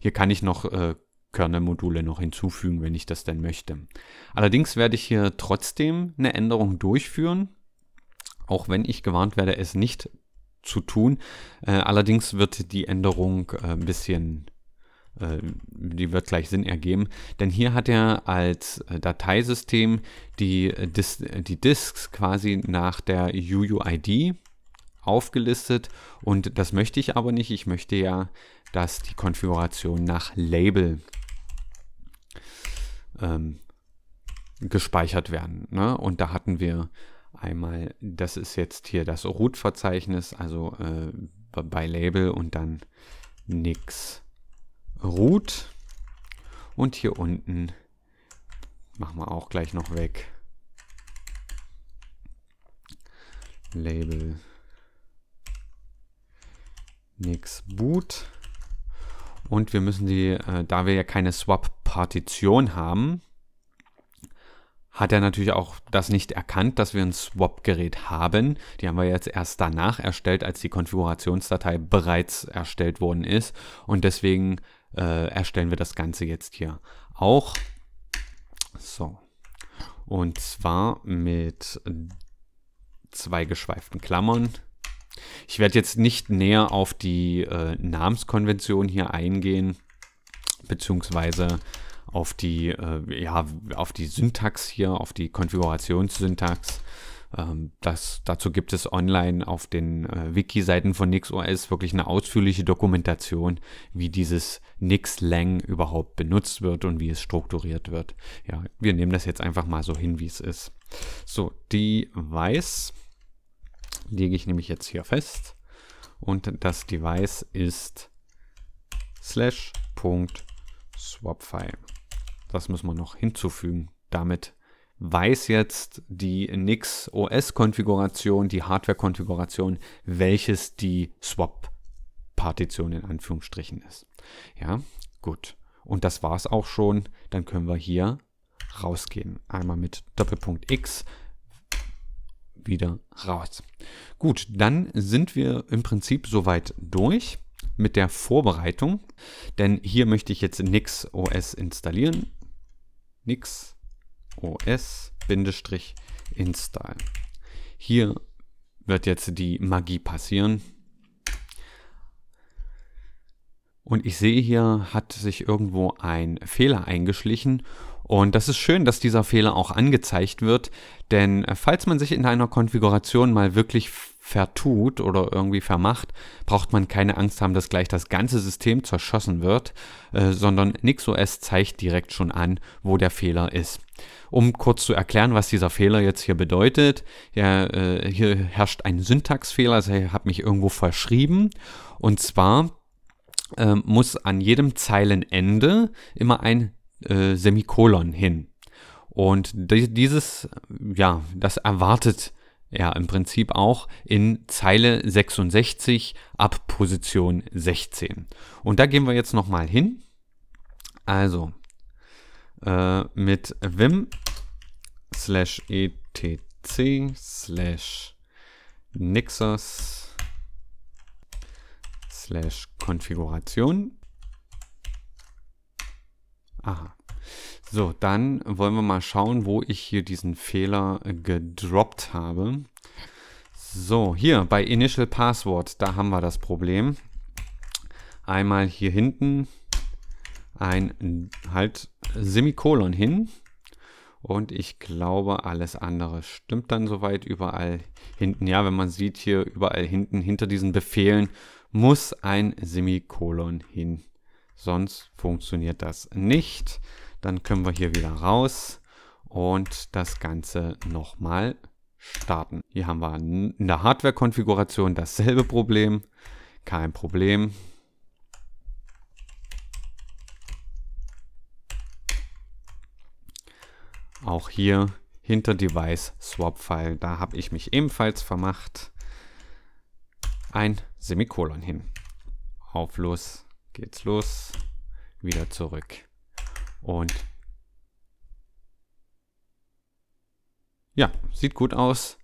Speaker 1: Hier kann ich noch äh, Kernelmodule noch hinzufügen, wenn ich das denn möchte. Allerdings werde ich hier trotzdem eine Änderung durchführen auch wenn ich gewarnt werde, es nicht zu tun. Äh, allerdings wird die Änderung äh, ein bisschen, äh, die wird gleich Sinn ergeben. Denn hier hat er als äh, Dateisystem die, äh, Dis die Disks quasi nach der UUID aufgelistet und das möchte ich aber nicht. Ich möchte ja, dass die Konfiguration nach Label ähm, gespeichert werden. Ne? Und da hatten wir einmal, das ist jetzt hier das Root-Verzeichnis, also äh, bei Label und dann nix root. Und hier unten machen wir auch gleich noch weg. Label nix boot. Und wir müssen die, äh, da wir ja keine Swap-Partition haben, hat er natürlich auch das nicht erkannt, dass wir ein Swap-Gerät haben. Die haben wir jetzt erst danach erstellt, als die Konfigurationsdatei bereits erstellt worden ist. Und deswegen äh, erstellen wir das Ganze jetzt hier auch. So. Und zwar mit zwei geschweiften Klammern. Ich werde jetzt nicht näher auf die äh, Namenskonvention hier eingehen, beziehungsweise auf die, äh, ja, auf die Syntax hier, auf die Konfigurationssyntax. Ähm, das, dazu gibt es online auf den äh, Wiki-Seiten von NixOS wirklich eine ausführliche Dokumentation, wie dieses Nix-Lang überhaupt benutzt wird und wie es strukturiert wird. Ja, wir nehmen das jetzt einfach mal so hin, wie es ist. So, die Weiß lege ich nämlich jetzt hier fest und das Device ist slash.swapfile. Das müssen wir noch hinzufügen. Damit weiß jetzt die Nix OS-Konfiguration, die Hardware-Konfiguration, welches die Swap-Partition in Anführungsstrichen ist. Ja, gut. Und das war es auch schon. Dann können wir hier rausgehen. Einmal mit Doppelpunkt X wieder raus. Gut, dann sind wir im Prinzip soweit durch mit der Vorbereitung, denn hier möchte ich jetzt Nix OS installieren nix os-install. Hier wird jetzt die Magie passieren. Und ich sehe hier, hat sich irgendwo ein Fehler eingeschlichen und das ist schön, dass dieser Fehler auch angezeigt wird, denn äh, falls man sich in einer Konfiguration mal wirklich vertut oder irgendwie vermacht, braucht man keine Angst haben, dass gleich das ganze System zerschossen wird, äh, sondern NixOS zeigt direkt schon an, wo der Fehler ist. Um kurz zu erklären, was dieser Fehler jetzt hier bedeutet, ja, äh, hier herrscht ein Syntaxfehler, also ich habe mich irgendwo verschrieben und zwar muss an jedem Zeilenende immer ein äh, Semikolon hin. Und dieses, ja, das erwartet er im Prinzip auch in Zeile 66 ab Position 16. Und da gehen wir jetzt nochmal hin. Also äh, mit vim slash etc slash nixos slash Konfiguration Aha. So, dann wollen wir mal schauen, wo ich hier diesen Fehler gedroppt habe. So, hier bei Initial Password, da haben wir das Problem. Einmal hier hinten ein halt Semikolon hin. Und ich glaube, alles andere stimmt dann soweit überall hinten. Ja, wenn man sieht hier überall hinten, hinter diesen Befehlen muss ein Semikolon hin. Sonst funktioniert das nicht. Dann können wir hier wieder raus und das Ganze nochmal starten. Hier haben wir in der Hardware-Konfiguration dasselbe Problem. Kein Problem. Auch hier hinter Device Swap File, da habe ich mich ebenfalls vermacht. Ein Semikolon hin. Auf los geht's los, wieder zurück. Und ja, sieht gut aus.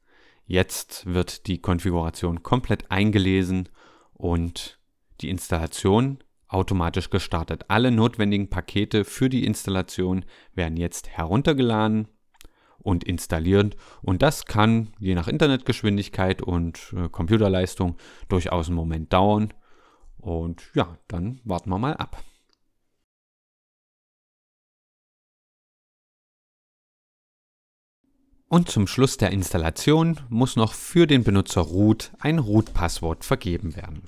Speaker 1: Jetzt wird die Konfiguration komplett eingelesen und die Installation automatisch gestartet. Alle notwendigen Pakete für die Installation werden jetzt heruntergeladen und installiert und das kann je nach Internetgeschwindigkeit und äh, Computerleistung durchaus einen Moment dauern. Und ja, dann warten wir mal ab. Und zum Schluss der Installation muss noch für den Benutzer root ein root-Passwort vergeben werden.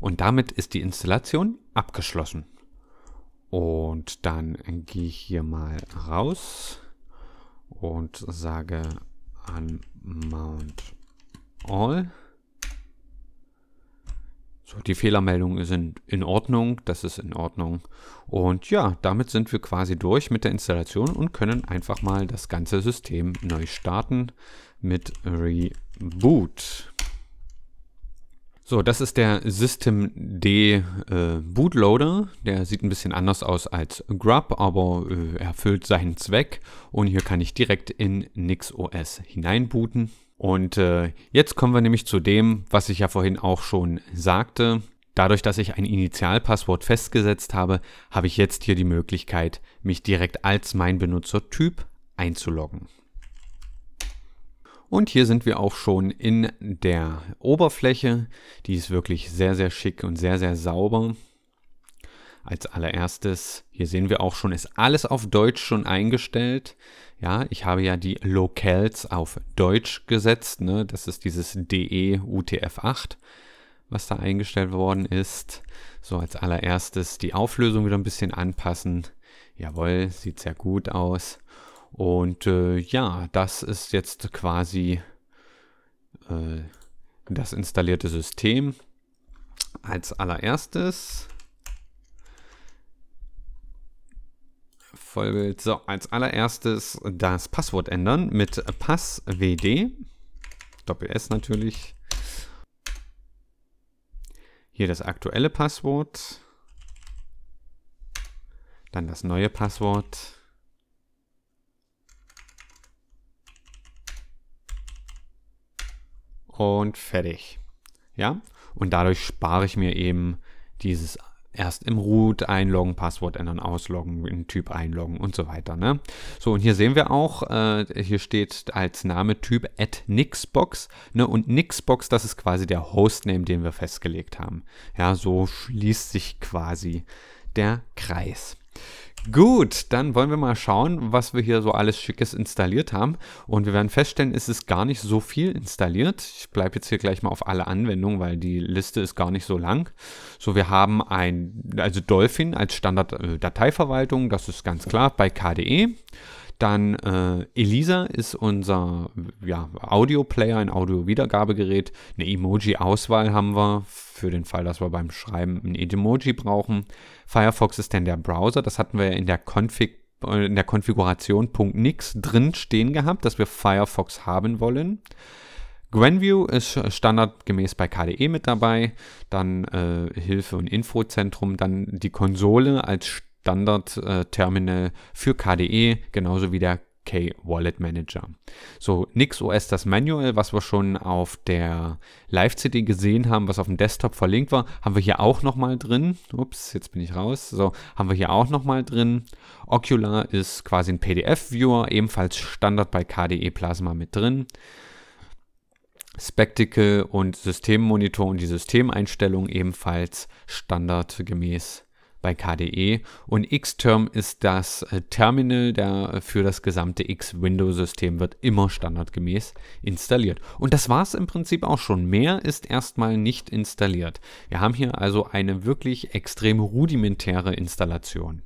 Speaker 1: Und damit ist die Installation abgeschlossen. Und dann gehe ich hier mal raus und sage unmount all. So, die Fehlermeldungen sind in Ordnung, das ist in Ordnung. Und ja, damit sind wir quasi durch mit der Installation und können einfach mal das ganze System neu starten mit Reboot. So, das ist der Systemd äh, Bootloader. Der sieht ein bisschen anders aus als Grub, aber äh, erfüllt seinen Zweck. Und hier kann ich direkt in NixOS hineinbooten. Und äh, jetzt kommen wir nämlich zu dem, was ich ja vorhin auch schon sagte. Dadurch, dass ich ein Initialpasswort festgesetzt habe, habe ich jetzt hier die Möglichkeit, mich direkt als mein Benutzertyp einzuloggen. Und hier sind wir auch schon in der Oberfläche. Die ist wirklich sehr, sehr schick und sehr, sehr sauber. Als allererstes, hier sehen wir auch schon, ist alles auf Deutsch schon eingestellt. Ja, ich habe ja die Locales auf Deutsch gesetzt. Ne? Das ist dieses DE UTF-8, was da eingestellt worden ist. So, als allererstes die Auflösung wieder ein bisschen anpassen. Jawohl, sieht sehr gut aus. Und äh, ja, das ist jetzt quasi äh, das installierte System. Als allererstes Vollbild. So, als allererstes das Passwort ändern mit passwd. Doppel-S natürlich. Hier das aktuelle Passwort. Dann das neue Passwort. Und fertig. Ja, und dadurch spare ich mir eben dieses erst im Root einloggen, Passwort ändern, ausloggen, in Typ einloggen und so weiter. Ne? So, und hier sehen wir auch, äh, hier steht als Name Typ at Nixbox. Ne? Und Nixbox, das ist quasi der Hostname, den wir festgelegt haben. Ja, so schließt sich quasi der Kreis. Gut, dann wollen wir mal schauen, was wir hier so alles Schickes installiert haben. Und wir werden feststellen, es ist gar nicht so viel installiert. Ich bleibe jetzt hier gleich mal auf alle Anwendungen, weil die Liste ist gar nicht so lang. So, wir haben ein, also Dolphin als Standard-Dateiverwaltung, äh, das ist ganz klar bei KDE. Dann äh, Elisa ist unser ja, Audio-Player, ein Audio-Wiedergabegerät. Eine Emoji-Auswahl haben wir für den Fall, dass wir beim Schreiben ein Emoji brauchen. Firefox ist dann der Browser. Das hatten wir in der Config äh, in der Konfiguration .nix drin stehen gehabt, dass wir Firefox haben wollen. Gwenview ist standardgemäß bei KDE mit dabei, dann äh, Hilfe- und Infozentrum, dann die Konsole als Standard-Terminal äh, für KDE, genauso wie der k Wallet Manager. So, NixOS das Manual, was wir schon auf der Live-CD gesehen haben, was auf dem Desktop verlinkt war, haben wir hier auch nochmal drin. Ups, jetzt bin ich raus. So, haben wir hier auch nochmal drin. Ocular ist quasi ein PDF-Viewer, ebenfalls Standard bei KDE Plasma mit drin. Spectacle und Systemmonitor und die Systemeinstellung ebenfalls standardgemäß bei KDE. Und Xterm ist das äh, Terminal, der äh, für das gesamte X-Window-System wird immer standardgemäß installiert. Und das war es im Prinzip auch schon. Mehr ist erstmal nicht installiert. Wir haben hier also eine wirklich extrem rudimentäre Installation.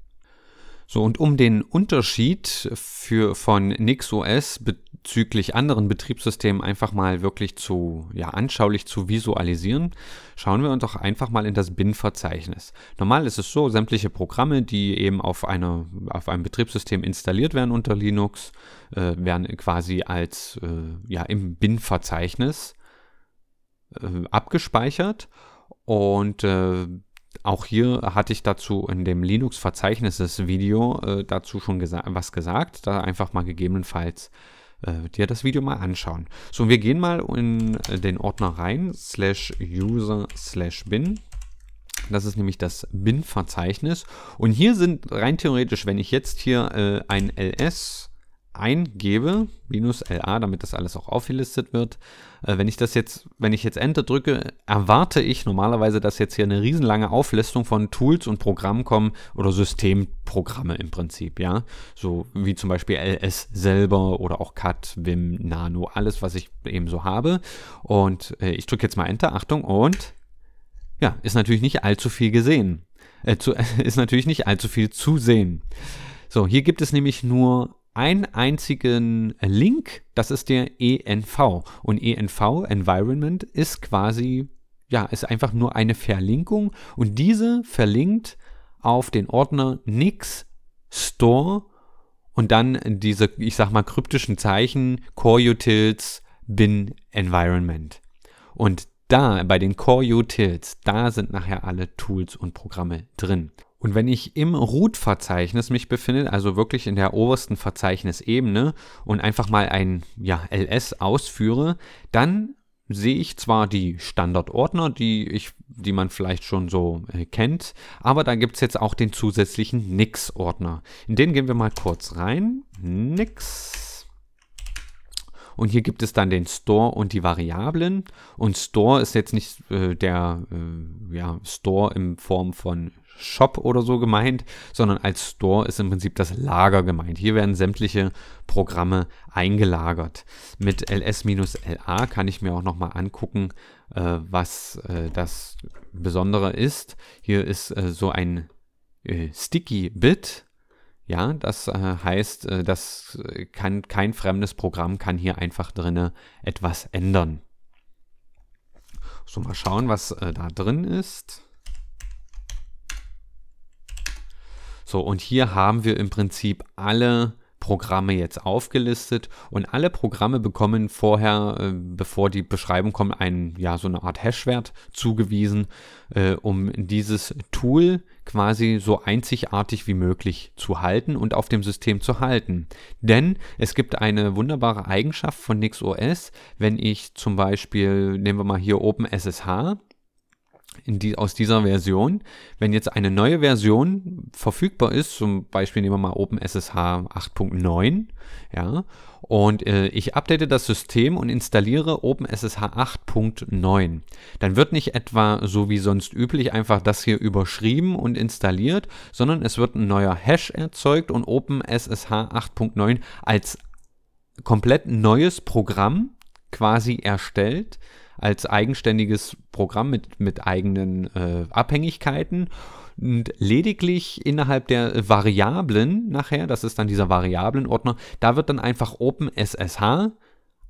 Speaker 1: So, und um den Unterschied für, von NixOS bezüglich anderen Betriebssystemen einfach mal wirklich zu, ja, anschaulich zu visualisieren, schauen wir uns doch einfach mal in das Bin-Verzeichnis. Normal ist es so, sämtliche Programme, die eben auf, eine, auf einem Betriebssystem installiert werden unter Linux, äh, werden quasi als, äh, ja, im Bin-Verzeichnis äh, abgespeichert und äh, auch hier hatte ich dazu in dem Linux-Verzeichnisses-Video äh, dazu schon gesa was gesagt. Da einfach mal gegebenenfalls äh, dir das Video mal anschauen. So, wir gehen mal in äh, den Ordner rein, slash user slash bin. Das ist nämlich das bin-Verzeichnis. Und hier sind rein theoretisch, wenn ich jetzt hier äh, ein ls eingebe, minus LA, damit das alles auch aufgelistet wird. Äh, wenn ich das jetzt, wenn ich jetzt Enter drücke, erwarte ich normalerweise, dass jetzt hier eine riesenlange Auflistung von Tools und Programmen kommen oder Systemprogramme im Prinzip, ja. So wie zum Beispiel LS selber oder auch Cut, WIM, Nano, alles, was ich eben so habe. Und äh, ich drücke jetzt mal Enter, Achtung, und ja, ist natürlich nicht allzu viel gesehen. Äh, zu, <laughs> ist natürlich nicht allzu viel zu sehen. So, hier gibt es nämlich nur einen einzigen äh, Link, das ist der ENV. Und ENV Environment ist quasi, ja, ist einfach nur eine Verlinkung und diese verlinkt auf den Ordner Nix Store und dann diese, ich sag mal, kryptischen Zeichen Core Utils Bin Environment. Und da, bei den Core Utils, da sind nachher alle Tools und Programme drin. Und wenn ich im Root-Verzeichnis mich befinde, also wirklich in der obersten Verzeichnisebene und einfach mal ein ja, ls ausführe, dann sehe ich zwar die Standardordner, die, ich, die man vielleicht schon so äh, kennt, aber da gibt es jetzt auch den zusätzlichen Nix-Ordner. In den gehen wir mal kurz rein. Nix. Und hier gibt es dann den Store und die Variablen. Und Store ist jetzt nicht äh, der äh, ja, Store in Form von Shop oder so gemeint, sondern als Store ist im Prinzip das Lager gemeint. Hier werden sämtliche Programme eingelagert. Mit ls-la kann ich mir auch nochmal angucken, äh, was äh, das Besondere ist. Hier ist äh, so ein äh, Sticky Bit. Ja, das äh, heißt, äh, das kann kein fremdes Programm kann hier einfach drinne etwas ändern. So mal schauen, was da drin ist. So, und hier haben wir im Prinzip alle Programme jetzt aufgelistet und alle Programme bekommen vorher, äh, bevor die Beschreibung kommt, einen, ja, so eine Art Hashwert zugewiesen, äh, um dieses Tool quasi so einzigartig wie möglich zu halten und auf dem System zu halten. Denn es gibt eine wunderbare Eigenschaft von NixOS, wenn ich zum Beispiel, nehmen wir mal hier OpenSSH, die, aus dieser Version. Wenn jetzt eine neue Version verfügbar ist, zum Beispiel nehmen wir mal OpenSSH 8.9, ja, und äh, ich update das System und installiere OpenSSH 8.9, dann wird nicht etwa so wie sonst üblich einfach das hier überschrieben und installiert, sondern es wird ein neuer Hash erzeugt und OpenSSH 8.9 als komplett neues Programm quasi erstellt, als eigenständiges Programm mit, mit eigenen äh, Abhängigkeiten. Und lediglich innerhalb der Variablen nachher, das ist dann dieser Variablenordner, da wird dann einfach OpenSSH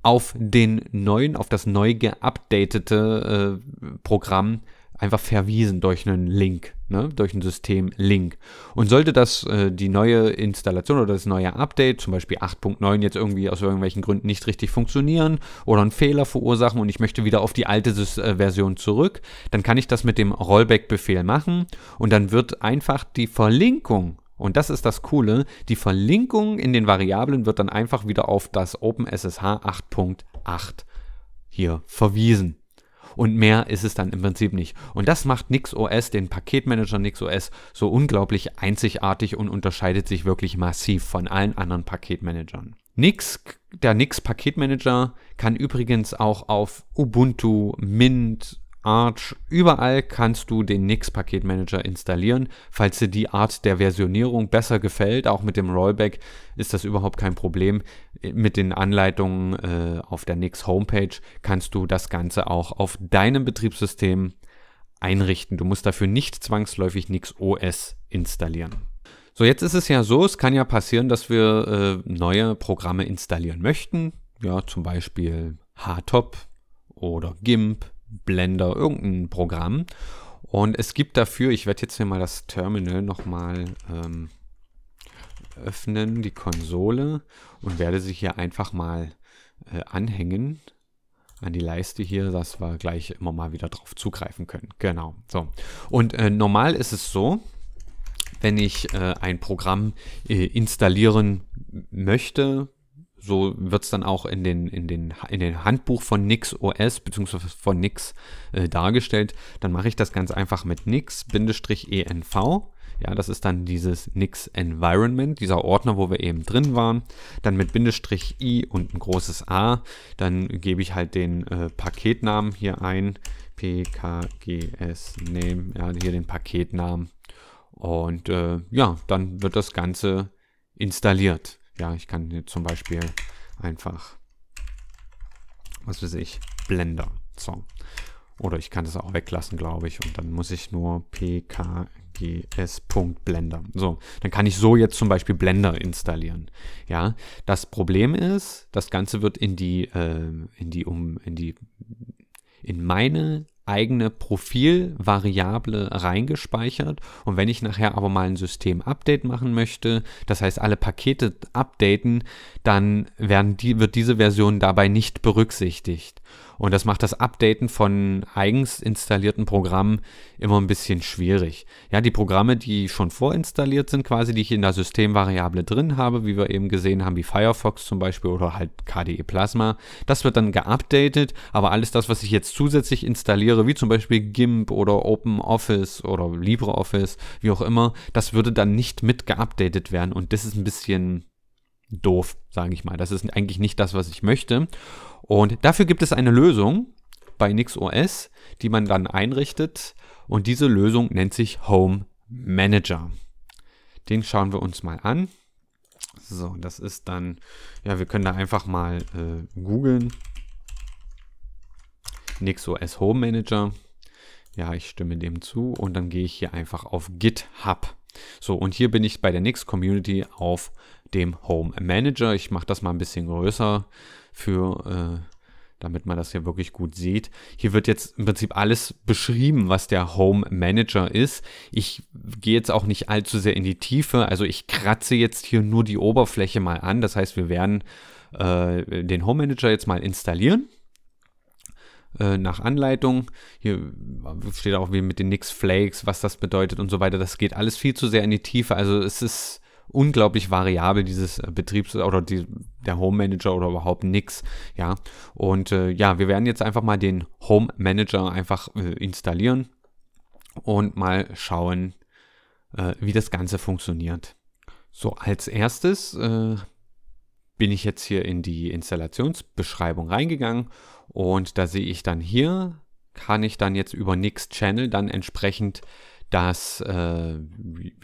Speaker 1: auf den neuen, auf das neu geupdatete äh, Programm einfach verwiesen durch einen Link, ne? durch ein System-Link. Und sollte das äh, die neue Installation oder das neue Update, zum Beispiel 8.9, jetzt irgendwie aus irgendwelchen Gründen nicht richtig funktionieren oder einen Fehler verursachen und ich möchte wieder auf die alte äh, Version zurück, dann kann ich das mit dem Rollback-Befehl machen und dann wird einfach die Verlinkung und das ist das Coole, die Verlinkung in den Variablen wird dann einfach wieder auf das OpenSSH 8.8 hier verwiesen und mehr ist es dann im Prinzip nicht. Und das macht NixOS, den Paketmanager NixOS, so unglaublich einzigartig und unterscheidet sich wirklich massiv von allen anderen Paketmanagern. Nix, der Nix Paketmanager kann übrigens auch auf Ubuntu, Mint, Arch, überall kannst du den Nix Paketmanager installieren. Falls dir die Art der Versionierung besser gefällt, auch mit dem Rollback, ist das überhaupt kein Problem. Mit den Anleitungen äh, auf der Nix Homepage kannst du das Ganze auch auf deinem Betriebssystem einrichten. Du musst dafür nicht zwangsläufig Nix OS installieren. So, jetzt ist es ja so, es kann ja passieren, dass wir äh, neue Programme installieren möchten. Ja, zum Beispiel HTOP oder GIMP Blender, irgendein Programm. Und es gibt dafür, ich werde jetzt hier mal das Terminal nochmal ähm, öffnen, die Konsole, und werde sie hier einfach mal äh, anhängen an die Leiste hier, dass wir gleich immer mal wieder drauf zugreifen können. Genau, so. Und äh, normal ist es so, wenn ich äh, ein Programm äh, installieren möchte, so wird es dann auch in den, in, den, in den Handbuch von Nix OS bzw. von Nix äh, dargestellt. Dann mache ich das ganz einfach mit Nix-env. E ja, das ist dann dieses Nix Environment, dieser Ordner, wo wir eben drin waren. Dann mit Bindestrich i und ein großes A. Dann gebe ich halt den äh, Paketnamen hier ein. PKGS Name, ja, hier den Paketnamen. Und äh, ja, dann wird das Ganze installiert ja, ich kann hier zum Beispiel einfach, was weiß ich, Blender. So. Oder ich kann das auch weglassen, glaube ich. Und dann muss ich nur pkgs.blender. So, dann kann ich so jetzt zum Beispiel Blender installieren. Ja, das Problem ist, das Ganze wird in die, äh, in die, um, in die, in meine eigene Profilvariable reingespeichert. Und wenn ich nachher aber mal ein System-Update machen möchte, das heißt alle Pakete updaten, dann die, wird diese Version dabei nicht berücksichtigt. Und das macht das Updaten von eigens installierten Programmen immer ein bisschen schwierig. Ja, die Programme, die schon vorinstalliert sind, quasi, die ich in der Systemvariable drin habe, wie wir eben gesehen haben, wie Firefox zum Beispiel oder halt KDE Plasma, das wird dann geupdatet, aber alles das, was ich jetzt zusätzlich installiere, wie zum Beispiel GIMP oder OpenOffice oder LibreOffice, wie auch immer, das würde dann nicht mit geupdatet werden und das ist ein bisschen doof, sage ich mal. Das ist eigentlich nicht das, was ich möchte. Und dafür gibt es eine Lösung bei NixOS, die man dann einrichtet. Und diese Lösung nennt sich Home Manager. Den schauen wir uns mal an. So, das ist dann, ja, wir können da einfach mal äh, googeln. NixOS Home Manager. Ja, ich stimme dem zu und dann gehe ich hier einfach auf GitHub. So, und hier bin ich bei der Nix Community auf dem Home Manager. Ich mache das mal ein bisschen größer, für, äh, damit man das hier wirklich gut sieht. Hier wird jetzt im Prinzip alles beschrieben, was der Home Manager ist. Ich gehe jetzt auch nicht allzu sehr in die Tiefe, also ich kratze jetzt hier nur die Oberfläche mal an. Das heißt, wir werden äh, den Home Manager jetzt mal installieren äh, nach Anleitung. Hier steht auch wie mit den Nix Flakes, was das bedeutet und so weiter. Das geht alles viel zu sehr in die Tiefe. Also es ist unglaublich variabel, dieses äh, Betriebs- oder die, der Home Manager oder überhaupt nichts. Ja, und äh, ja, wir werden jetzt einfach mal den Home Manager einfach äh, installieren und mal schauen, äh, wie das Ganze funktioniert. So, als erstes äh, bin ich jetzt hier in die Installationsbeschreibung reingegangen und da sehe ich dann hier, kann ich dann jetzt über Nix Channel dann entsprechend das, äh,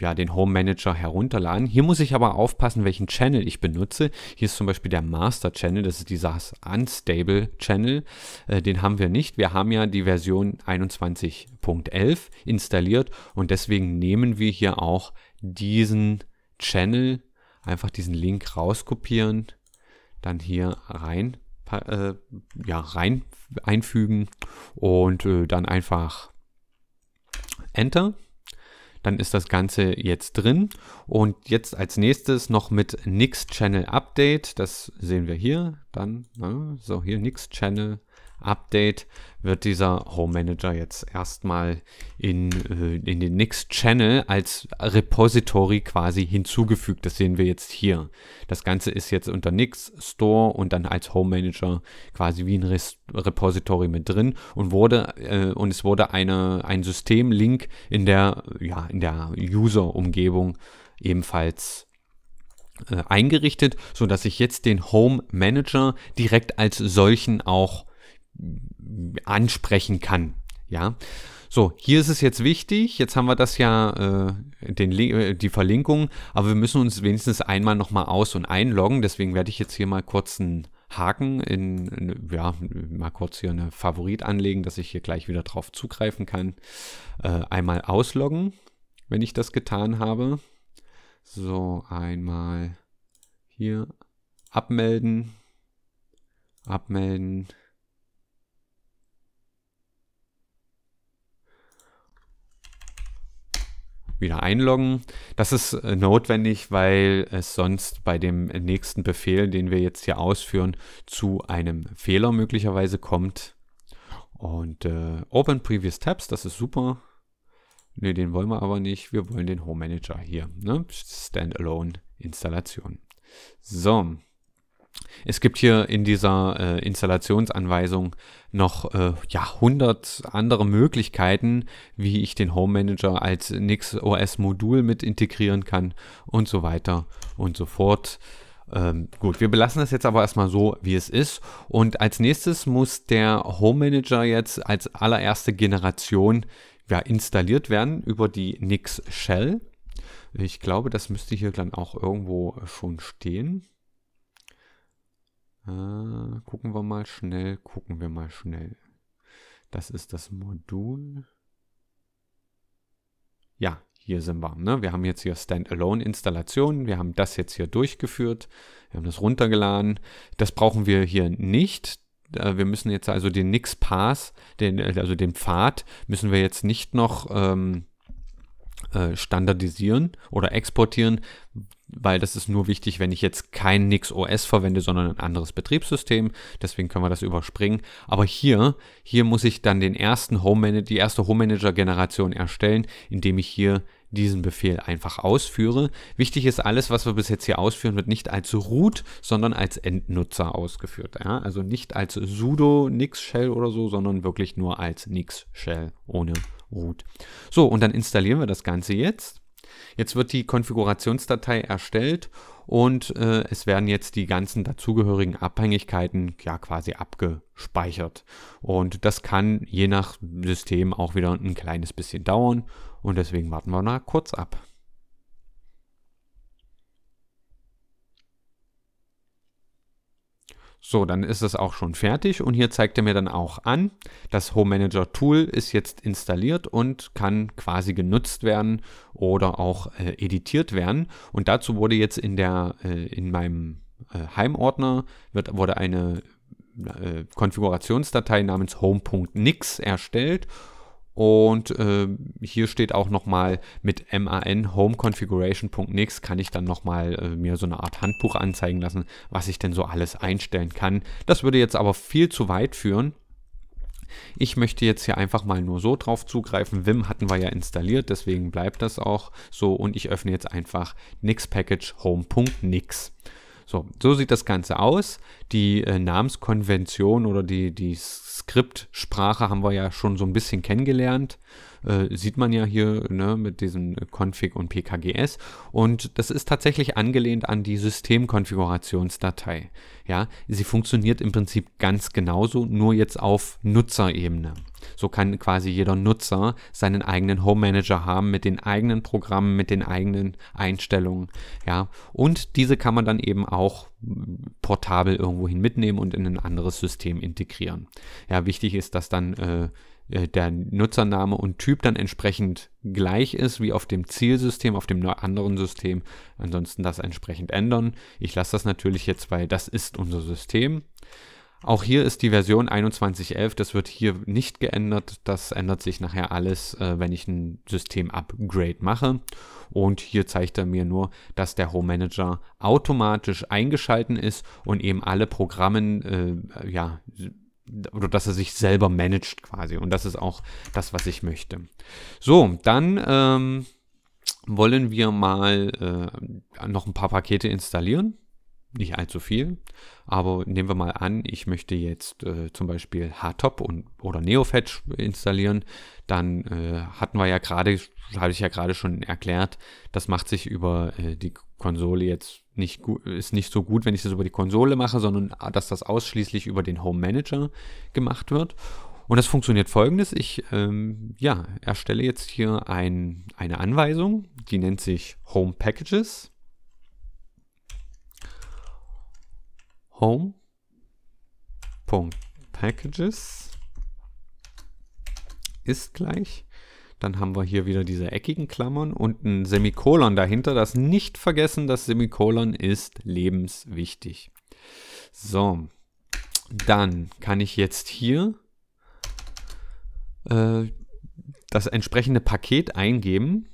Speaker 1: ja, den Home Manager herunterladen. Hier muss ich aber aufpassen, welchen Channel ich benutze. Hier ist zum Beispiel der Master Channel, das ist dieser Unstable Channel. Äh, den haben wir nicht. Wir haben ja die Version 21.11 installiert und deswegen nehmen wir hier auch diesen Channel, einfach diesen Link rauskopieren, dann hier rein, äh, ja, rein einfügen und äh, dann einfach Enter. Dann ist das Ganze jetzt drin. Und jetzt als nächstes noch mit Nix Channel Update. Das sehen wir hier. Dann, so hier Nix Channel Update wird dieser Home Manager jetzt erstmal in, äh, in den Next Channel als Repository quasi hinzugefügt. Das sehen wir jetzt hier. Das Ganze ist jetzt unter Nix Store und dann als Home Manager quasi wie ein Rest Repository mit drin und wurde äh, und es wurde eine, ein Systemlink in der, ja, in der User-Umgebung ebenfalls äh, eingerichtet, so dass ich jetzt den Home Manager direkt als solchen auch ansprechen kann. Ja. So, hier ist es jetzt wichtig. Jetzt haben wir das ja, äh, den, äh, die Verlinkung, aber wir müssen uns wenigstens einmal nochmal aus- und einloggen. Deswegen werde ich jetzt hier mal kurz einen Haken in, in, ja, mal kurz hier eine Favorit anlegen, dass ich hier gleich wieder drauf zugreifen kann. Äh, einmal ausloggen, wenn ich das getan habe. So, einmal hier abmelden, abmelden, wieder einloggen. Das ist äh, notwendig, weil es sonst bei dem nächsten Befehl, den wir jetzt hier ausführen, zu einem Fehler möglicherweise kommt. Und äh, Open Previous Tabs, das ist super. Ne, den wollen wir aber nicht. Wir wollen den Home Manager hier. Ne? Standalone Installation. So, es gibt hier in dieser äh, Installationsanweisung noch äh, ja, 100 andere Möglichkeiten, wie ich den Home Manager als NixOS-Modul mit integrieren kann und so weiter und so fort. Ähm, gut, wir belassen das jetzt aber erstmal so, wie es ist. Und als nächstes muss der Home Manager jetzt als allererste Generation ja, installiert werden über die Nix Shell. Ich glaube, das müsste hier dann auch irgendwo schon stehen. Äh, gucken wir mal schnell, gucken wir mal schnell. Das ist das Modul. Ja, hier sind wir. Ne? Wir haben jetzt hier Standalone-Installationen. Wir haben das jetzt hier durchgeführt. Wir haben das runtergeladen. Das brauchen wir hier nicht. Äh, wir müssen jetzt also den Nix-Pass, den, äh, also den Pfad, müssen wir jetzt nicht noch ähm, standardisieren oder exportieren weil das ist nur wichtig, wenn ich jetzt kein Nix OS verwende, sondern ein anderes Betriebssystem. Deswegen können wir das überspringen. Aber hier, hier muss ich dann den ersten Home Manager, die erste Home Manager Generation erstellen, indem ich hier diesen Befehl einfach ausführe. Wichtig ist, alles, was wir bis jetzt hier ausführen, wird nicht als root, sondern als Endnutzer ausgeführt. Ja? Also nicht als sudo nix shell oder so, sondern wirklich nur als nix shell ohne root. So, und dann installieren wir das Ganze jetzt. Jetzt wird die Konfigurationsdatei erstellt und äh, es werden jetzt die ganzen dazugehörigen Abhängigkeiten ja quasi abgespeichert. Und das kann je nach System auch wieder ein kleines bisschen dauern und deswegen warten wir mal kurz ab. So, dann ist es auch schon fertig und hier zeigt er mir dann auch an, das Home Manager Tool ist jetzt installiert und kann quasi genutzt werden oder auch äh, editiert werden. Und dazu wurde jetzt in der äh, in meinem äh, Heimordner wird, wurde eine äh, Konfigurationsdatei namens home.nix erstellt und äh, hier steht auch nochmal mit MAN Home Configuration.nix kann ich dann nochmal äh, mir so eine Art Handbuch anzeigen lassen, was ich denn so alles einstellen kann. Das würde jetzt aber viel zu weit führen. Ich möchte jetzt hier einfach mal nur so drauf zugreifen. Wim hatten wir ja installiert, deswegen bleibt das auch so. Und ich öffne jetzt einfach nix package home.nix. So, so sieht das Ganze aus. Die äh, Namenskonvention oder die, die Skriptsprache haben wir ja schon so ein bisschen kennengelernt. Äh, sieht man ja hier ne, mit diesen Config und PKGS. Und das ist tatsächlich angelehnt an die Systemkonfigurationsdatei. Ja, sie funktioniert im Prinzip ganz genauso, nur jetzt auf Nutzerebene. So kann quasi jeder Nutzer seinen eigenen Home Manager haben mit den eigenen Programmen, mit den eigenen Einstellungen. Ja, und diese kann man dann eben auch portabel irgendwohin mitnehmen und in ein anderes System integrieren. Ja, wichtig ist, dass dann äh, äh, der Nutzername und Typ dann entsprechend gleich ist wie auf dem Zielsystem, auf dem anderen System, ansonsten das entsprechend ändern. Ich lasse das natürlich jetzt, weil das ist unser System. Auch hier ist die Version 21.11, das wird hier nicht geändert. Das ändert sich nachher alles, äh, wenn ich ein System-Upgrade mache. Und hier zeigt er mir nur, dass der Home Manager automatisch eingeschalten ist und eben alle Programmen, äh, ja, oder dass er sich selber managt quasi. Und das ist auch das, was ich möchte. So, dann... Ähm, wollen wir mal äh, noch ein paar Pakete installieren nicht allzu viel, aber nehmen wir mal an, ich möchte jetzt äh, zum Beispiel Hardtop und, oder Neofetch installieren, dann äh, hatten wir ja gerade, habe ich ja gerade schon erklärt, das macht sich über äh, die Konsole jetzt nicht gut, ist nicht so gut, wenn ich das über die Konsole mache, sondern äh, dass das ausschließlich über den Home Manager gemacht wird. Und das funktioniert folgendes. Ich ähm, ja, erstelle jetzt hier ein, eine Anweisung, die nennt sich Home Packages. home.packages ist gleich. Dann haben wir hier wieder diese eckigen Klammern und ein Semikolon dahinter. Das nicht vergessen, das Semikolon ist lebenswichtig. So, dann kann ich jetzt hier äh, das entsprechende Paket eingeben.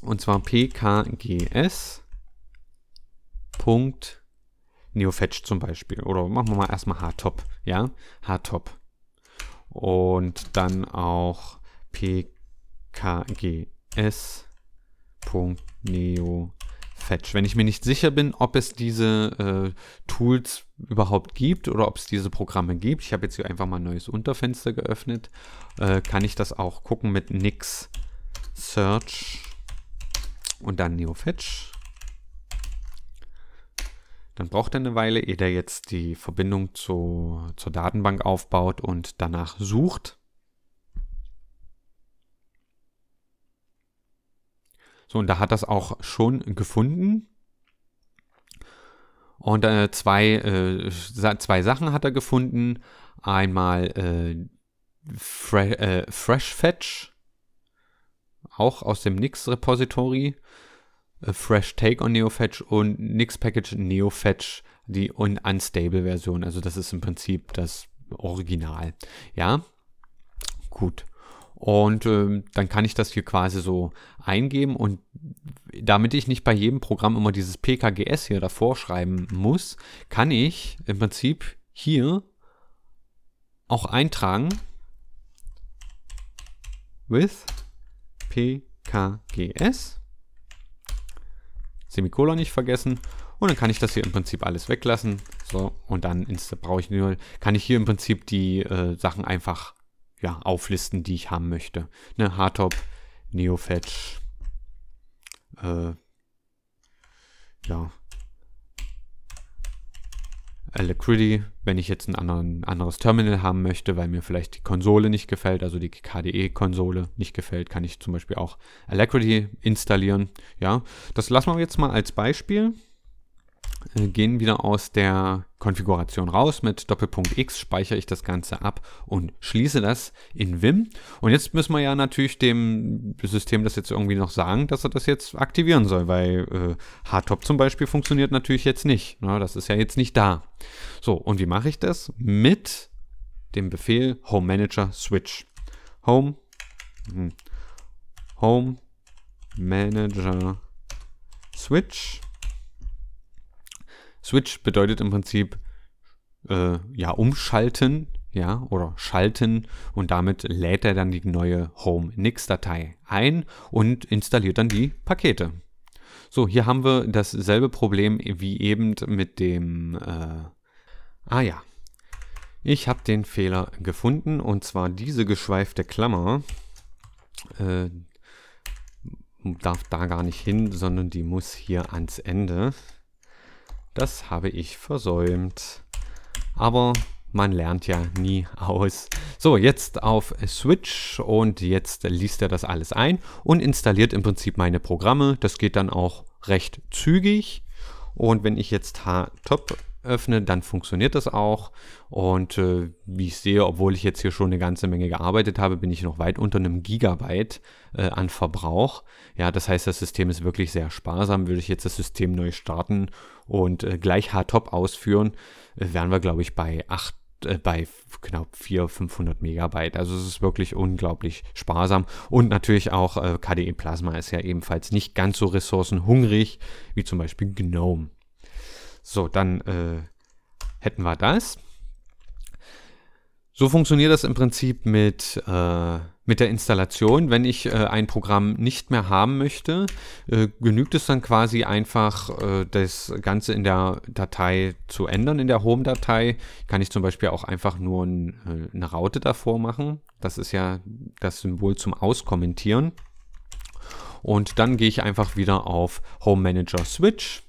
Speaker 1: Und zwar pkgs.packages. Neofetch zum Beispiel. Oder machen wir mal erstmal Hardtop. Ja, Hardtop. Und dann auch pkgs.neofetch. Wenn ich mir nicht sicher bin, ob es diese äh, Tools überhaupt gibt oder ob es diese Programme gibt, ich habe jetzt hier einfach mal ein neues Unterfenster geöffnet, äh, kann ich das auch gucken mit nix search und dann neofetch dann braucht er eine Weile, ehe er jetzt die Verbindung zu, zur Datenbank aufbaut und danach sucht. So, und da hat das auch schon gefunden. Und äh, zwei, äh, zwei Sachen hat er gefunden. Einmal äh, Fre äh, Fresh Fetch, auch aus dem Nix-Repository. Fresh Take on NeoFetch und Nix Package NeoFetch, die un Unstable Version. Also das ist im Prinzip das Original. Ja, gut. Und äh, dann kann ich das hier quasi so eingeben und damit ich nicht bei jedem Programm immer dieses PKGS hier davor schreiben muss, kann ich im Prinzip hier auch eintragen with PKGS Semikolon nicht vergessen. Und dann kann ich das hier im Prinzip alles weglassen. So, und dann brauche ich nur, kann ich hier im Prinzip die äh, Sachen einfach ja, auflisten, die ich haben möchte. Ne, Hardtop, Neofetch, äh, ja, Alacrity, wenn ich jetzt ein anderen, anderes Terminal haben möchte, weil mir vielleicht die Konsole nicht gefällt, also die KDE-Konsole nicht gefällt, kann ich zum Beispiel auch Alacrity installieren. Ja, das lassen wir jetzt mal als Beispiel. Äh, gehen wieder aus der Konfiguration raus. Mit Doppelpunkt X speichere ich das Ganze ab und schließe das in Vim. Und jetzt müssen wir ja natürlich dem System das jetzt irgendwie noch sagen, dass er das jetzt aktivieren soll, weil äh, Hardtop zum Beispiel funktioniert natürlich jetzt nicht. Na, ne? das ist ja jetzt nicht da. So, und wie mache ich das? Mit dem Befehl Home Manager Switch. Home, hm. Home Manager Switch Switch bedeutet im Prinzip äh, ja umschalten, ja, oder schalten und damit lädt er dann die neue Home Nix-Datei ein und installiert dann die Pakete. So, hier haben wir dasselbe Problem wie eben mit dem, äh, ah ja, ich habe den Fehler gefunden und zwar diese geschweifte Klammer äh, darf da gar nicht hin, sondern die muss hier ans Ende. Das habe ich versäumt. Aber man lernt ja nie aus. So, jetzt auf Switch und jetzt liest er das alles ein und installiert im Prinzip meine Programme. Das geht dann auch recht zügig. Und wenn ich jetzt H-Top öffne, dann funktioniert das auch. Und äh, wie ich sehe, obwohl ich jetzt hier schon eine ganze Menge gearbeitet habe, bin ich noch weit unter einem Gigabyte äh, an Verbrauch. Ja, das heißt, das System ist wirklich sehr sparsam. Würde ich jetzt das System neu starten und äh, gleich hardtop ausführen, äh, wären wir, glaube ich, bei 8 äh, bei knapp 400, 500 Megabyte. Also es ist wirklich unglaublich sparsam. Und natürlich auch äh, KDE Plasma ist ja ebenfalls nicht ganz so ressourcenhungrig wie zum Beispiel GNOME. So, dann äh, hätten wir das. So funktioniert das im Prinzip mit, äh, mit der Installation. Wenn ich äh, ein Programm nicht mehr haben möchte, äh, genügt es dann quasi einfach, äh, das Ganze in der Datei zu ändern, in der Home-Datei. Kann ich zum Beispiel auch einfach nur ein, äh, eine Raute davor machen. Das ist ja das Symbol zum Auskommentieren. Und dann gehe ich einfach wieder auf Home Manager Switch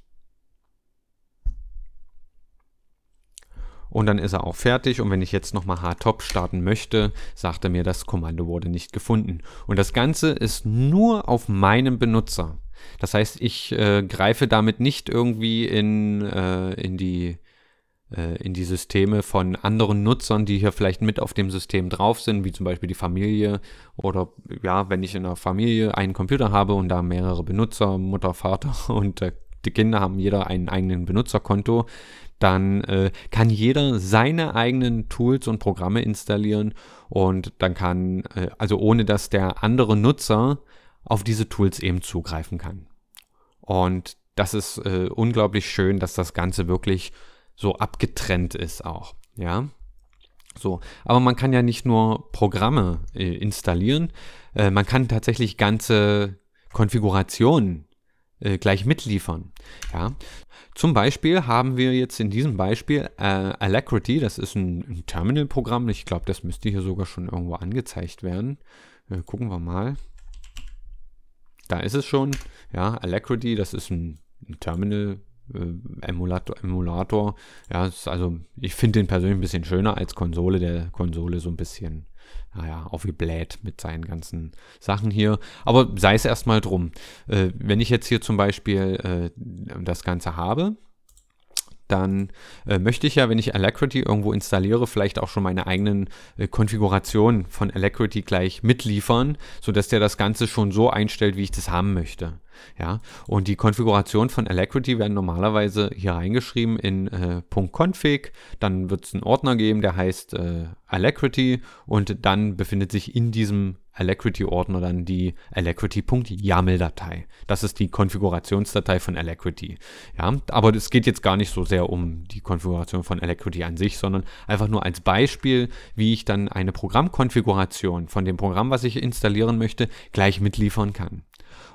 Speaker 1: und dann ist er auch fertig und wenn ich jetzt nochmal Hardtop starten möchte, sagt er mir, das Kommando wurde nicht gefunden. Und das Ganze ist nur auf meinem Benutzer. Das heißt, ich äh, greife damit nicht irgendwie in, äh, in die äh, in die Systeme von anderen Nutzern, die hier vielleicht mit auf dem System drauf sind, wie zum Beispiel die Familie oder ja, wenn ich in einer Familie einen Computer habe und da mehrere Benutzer, Mutter, Vater <laughs> und der äh, die Kinder haben jeder einen eigenen Benutzerkonto, dann äh, kann jeder seine eigenen Tools und Programme installieren und dann kann, äh, also ohne dass der andere Nutzer auf diese Tools eben zugreifen kann. Und das ist äh, unglaublich schön, dass das Ganze wirklich so abgetrennt ist auch, ja. So, aber man kann ja nicht nur Programme äh, installieren, äh, man kann tatsächlich ganze Konfigurationen äh, gleich mitliefern. Ja. Zum Beispiel haben wir jetzt in diesem Beispiel äh, Alacrity, das ist ein, ein Terminal-Programm. Ich glaube, das müsste hier sogar schon irgendwo angezeigt werden. Äh, gucken wir mal. Da ist es schon. Ja, Alacrity, das ist ein, ein Terminal. Äh, Emulator, Emulator, ja, also ich finde den persönlich ein bisschen schöner als Konsole, der Konsole so ein bisschen naja, aufgebläht mit seinen ganzen Sachen hier. Aber sei es erstmal drum. Äh, wenn ich jetzt hier zum Beispiel äh, das Ganze habe, dann äh, möchte ich ja, wenn ich Alacrity irgendwo installiere, vielleicht auch schon meine eigenen äh, Konfigurationen von Alacrity gleich mitliefern, sodass der das Ganze schon so einstellt, wie ich das haben möchte. Ja, und die Konfiguration von Alacrity werden normalerweise hier reingeschrieben in äh, .config, dann wird es einen Ordner geben, der heißt äh, Alacrity und dann befindet sich in diesem Alacrity-Ordner dann die Alacrity.yaml-Datei. Das ist die Konfigurationsdatei von Alacrity. Ja, aber es geht jetzt gar nicht so sehr um die Konfiguration von Alacrity an sich, sondern einfach nur als Beispiel, wie ich dann eine Programmkonfiguration von dem Programm, was ich installieren möchte, gleich mitliefern kann.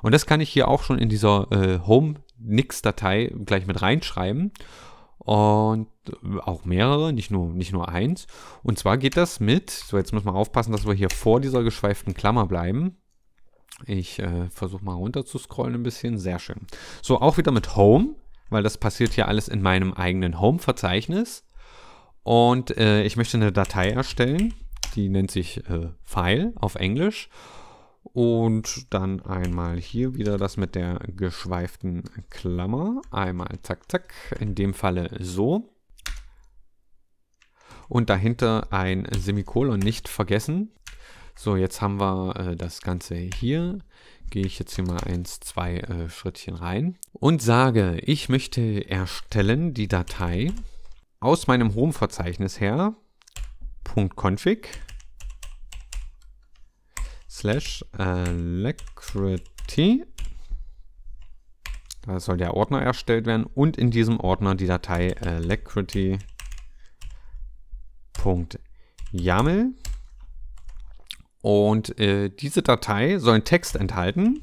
Speaker 1: Und das kann ich hier auch schon in dieser äh, Home-Nix-Datei gleich mit reinschreiben und auch mehrere, nicht nur, nicht nur eins. Und zwar geht das mit, so jetzt muss man aufpassen, dass wir hier vor dieser geschweiften Klammer bleiben. Ich äh, versuche mal runter zu scrollen ein bisschen, sehr schön. So, auch wieder mit Home, weil das passiert hier alles in meinem eigenen Home-Verzeichnis. Und äh, ich möchte eine Datei erstellen, die nennt sich äh, File auf Englisch. Und dann einmal hier wieder das mit der geschweiften Klammer. Einmal zack, zack. In dem Falle so. Und dahinter ein Semikolon nicht vergessen. So, jetzt haben wir äh, das Ganze hier. Gehe ich jetzt hier mal eins, zwei äh, Schrittchen rein und sage, ich möchte erstellen die Datei aus meinem Home-Verzeichnis her. .config slash Alacrity. Da soll der Ordner erstellt werden und in diesem Ordner die Datei alacrity.yaml. Und äh, diese Datei soll einen Text enthalten.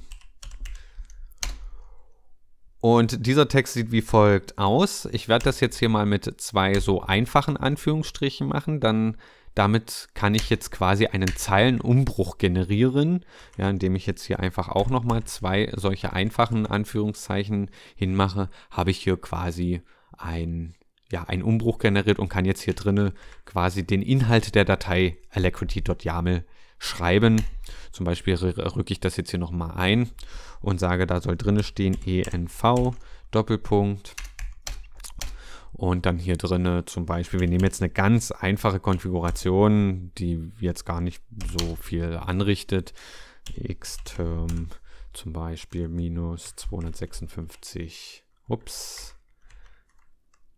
Speaker 1: Und dieser Text sieht wie folgt aus. Ich werde das jetzt hier mal mit zwei so einfachen Anführungsstrichen machen. Dann damit kann ich jetzt quasi einen Zeilenumbruch generieren, ja, indem ich jetzt hier einfach auch nochmal zwei solche einfachen Anführungszeichen hinmache, habe ich hier quasi ein, ja, einen Umbruch generiert und kann jetzt hier drinnen quasi den Inhalt der Datei alacrity.yaml schreiben. Zum Beispiel rücke ich das jetzt hier nochmal ein und sage, da soll drinnen stehen env Doppelpunkt und dann hier drinne zum Beispiel, wir nehmen jetzt eine ganz einfache Konfiguration, die jetzt gar nicht so viel anrichtet. Xterm zum Beispiel minus 256. Ups.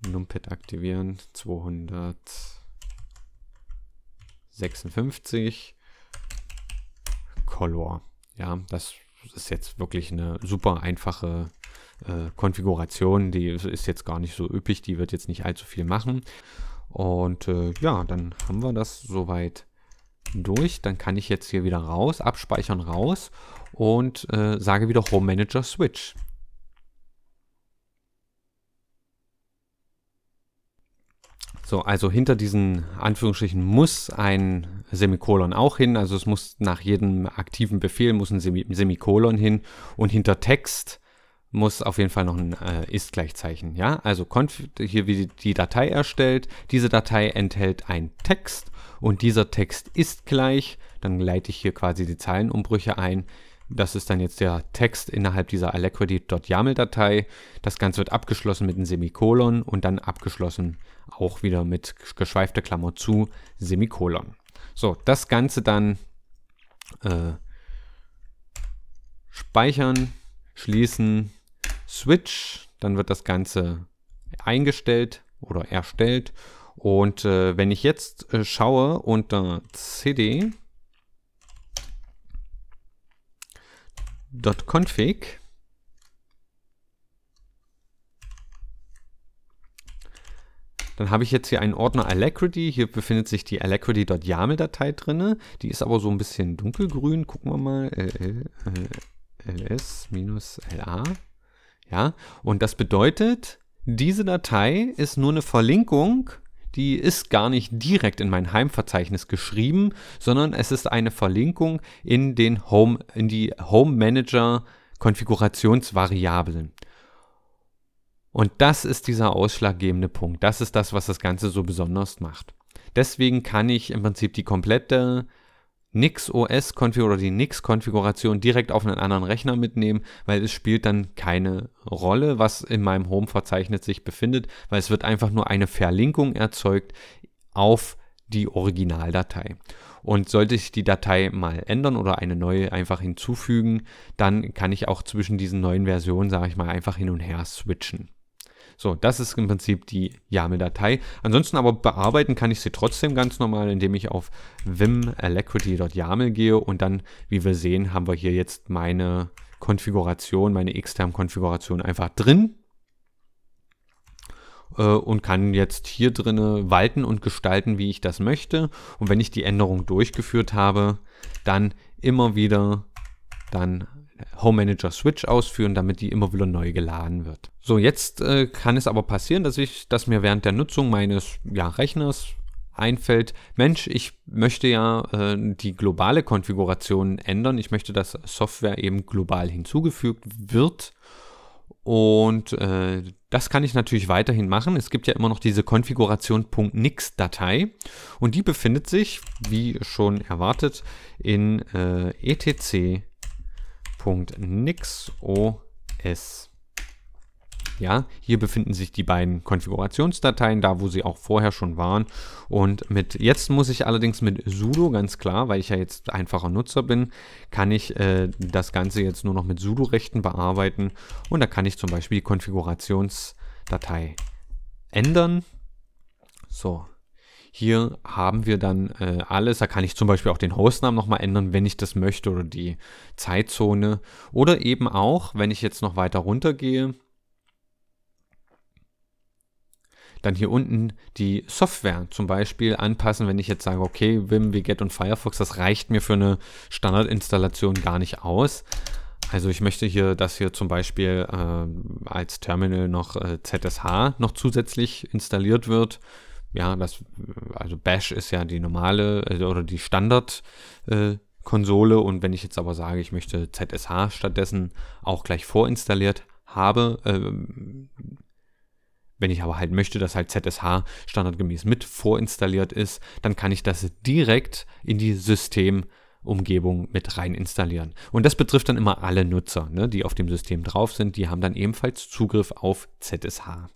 Speaker 1: Numpad aktivieren. 256. Color. Ja, das ist jetzt wirklich eine super einfache äh, Konfiguration, die ist jetzt gar nicht so üppig, die wird jetzt nicht allzu viel machen. Und äh, ja, dann haben wir das soweit durch. Dann kann ich jetzt hier wieder raus, abspeichern raus und äh, sage wieder Home Manager Switch. So, also hinter diesen Anführungsstrichen muss ein Semikolon auch hin. Also es muss nach jedem aktiven Befehl muss ein Semikolon hin. Und hinter Text muss auf jeden Fall noch ein äh, Ist-Gleichzeichen. Ja? Also conf hier wie die Datei erstellt. Diese Datei enthält einen Text und dieser Text ist gleich. Dann leite ich hier quasi die Zeilenumbrüche ein. Das ist dann jetzt der Text innerhalb dieser alacrity.yaml-Datei. Das Ganze wird abgeschlossen mit einem Semikolon und dann abgeschlossen auch wieder mit geschweifter Klammer zu Semikolon. So, das Ganze dann äh, speichern, schließen, Switch, dann wird das Ganze eingestellt oder erstellt. Und äh, wenn ich jetzt äh, schaue unter cd.config, Dann habe ich jetzt hier einen Ordner Alacrity. Hier befindet sich die alacrity.yaml-Datei drin. Die ist aber so ein bisschen dunkelgrün. Gucken wir mal. ls-la. Ja, und das bedeutet, diese Datei ist nur eine Verlinkung, die ist gar nicht direkt in mein Heimverzeichnis geschrieben, sondern es ist eine Verlinkung in den Home, in die Home Manager Konfigurationsvariablen. Und das ist dieser ausschlaggebende Punkt. Das ist das, was das Ganze so besonders macht. Deswegen kann ich im Prinzip die komplette Nix OS oder die Nix Konfiguration direkt auf einen anderen Rechner mitnehmen, weil es spielt dann keine Rolle, was in meinem Home Verzeichnis sich befindet, weil es wird einfach nur eine Verlinkung erzeugt auf die Originaldatei. Und sollte ich die Datei mal ändern oder eine neue einfach hinzufügen, dann kann ich auch zwischen diesen neuen Versionen, sage ich mal, einfach hin und her switchen. So, das ist im Prinzip die YAML-Datei. Ansonsten aber bearbeiten kann ich sie trotzdem ganz normal, indem ich auf vim alacrity.yaml gehe und dann, wie wir sehen, haben wir hier jetzt meine Konfiguration, meine externe Konfiguration einfach drin äh, und kann jetzt hier drinne walten und gestalten, wie ich das möchte. Und wenn ich die Änderung durchgeführt habe, dann immer wieder dann Home Manager Switch ausführen, damit die immer wieder neu geladen wird. So, jetzt äh, kann es aber passieren, dass ich, dass mir während der Nutzung meines ja, Rechners einfällt, Mensch, ich möchte ja äh, die globale Konfiguration ändern. Ich möchte, dass Software eben global hinzugefügt wird. Und äh, das kann ich natürlich weiterhin machen. Es gibt ja immer noch diese Konfiguration.nix-Datei und die befindet sich, wie schon erwartet, in äh, etc .nixos. Ja, hier befinden sich die beiden Konfigurationsdateien, da wo sie auch vorher schon waren. Und mit jetzt muss ich allerdings mit sudo, ganz klar, weil ich ja jetzt einfacher Nutzer bin, kann ich äh, das Ganze jetzt nur noch mit sudo-Rechten bearbeiten. Und da kann ich zum Beispiel die Konfigurationsdatei ändern. So, hier haben wir dann äh, alles. Da kann ich zum Beispiel auch den Hostnamen nochmal ändern, wenn ich das möchte, oder die Zeitzone. Oder eben auch, wenn ich jetzt noch weiter runter gehe, dann hier unten die Software zum Beispiel anpassen, wenn ich jetzt sage, okay, Wim, Wget und Firefox, das reicht mir für eine Standardinstallation gar nicht aus. Also ich möchte hier dass hier zum Beispiel äh, als Terminal noch äh, ZSH noch zusätzlich installiert wird ja, das, also Bash ist ja die normale also, oder die Standard-Konsole äh, und wenn ich jetzt aber sage, ich möchte ZSH stattdessen auch gleich vorinstalliert habe, äh, wenn ich aber halt möchte, dass halt ZSH standardgemäß mit vorinstalliert ist, dann kann ich das direkt in die Systemumgebung mit rein installieren. Und das betrifft dann immer alle Nutzer, ne, die auf dem System drauf sind, die haben dann ebenfalls Zugriff auf ZSH.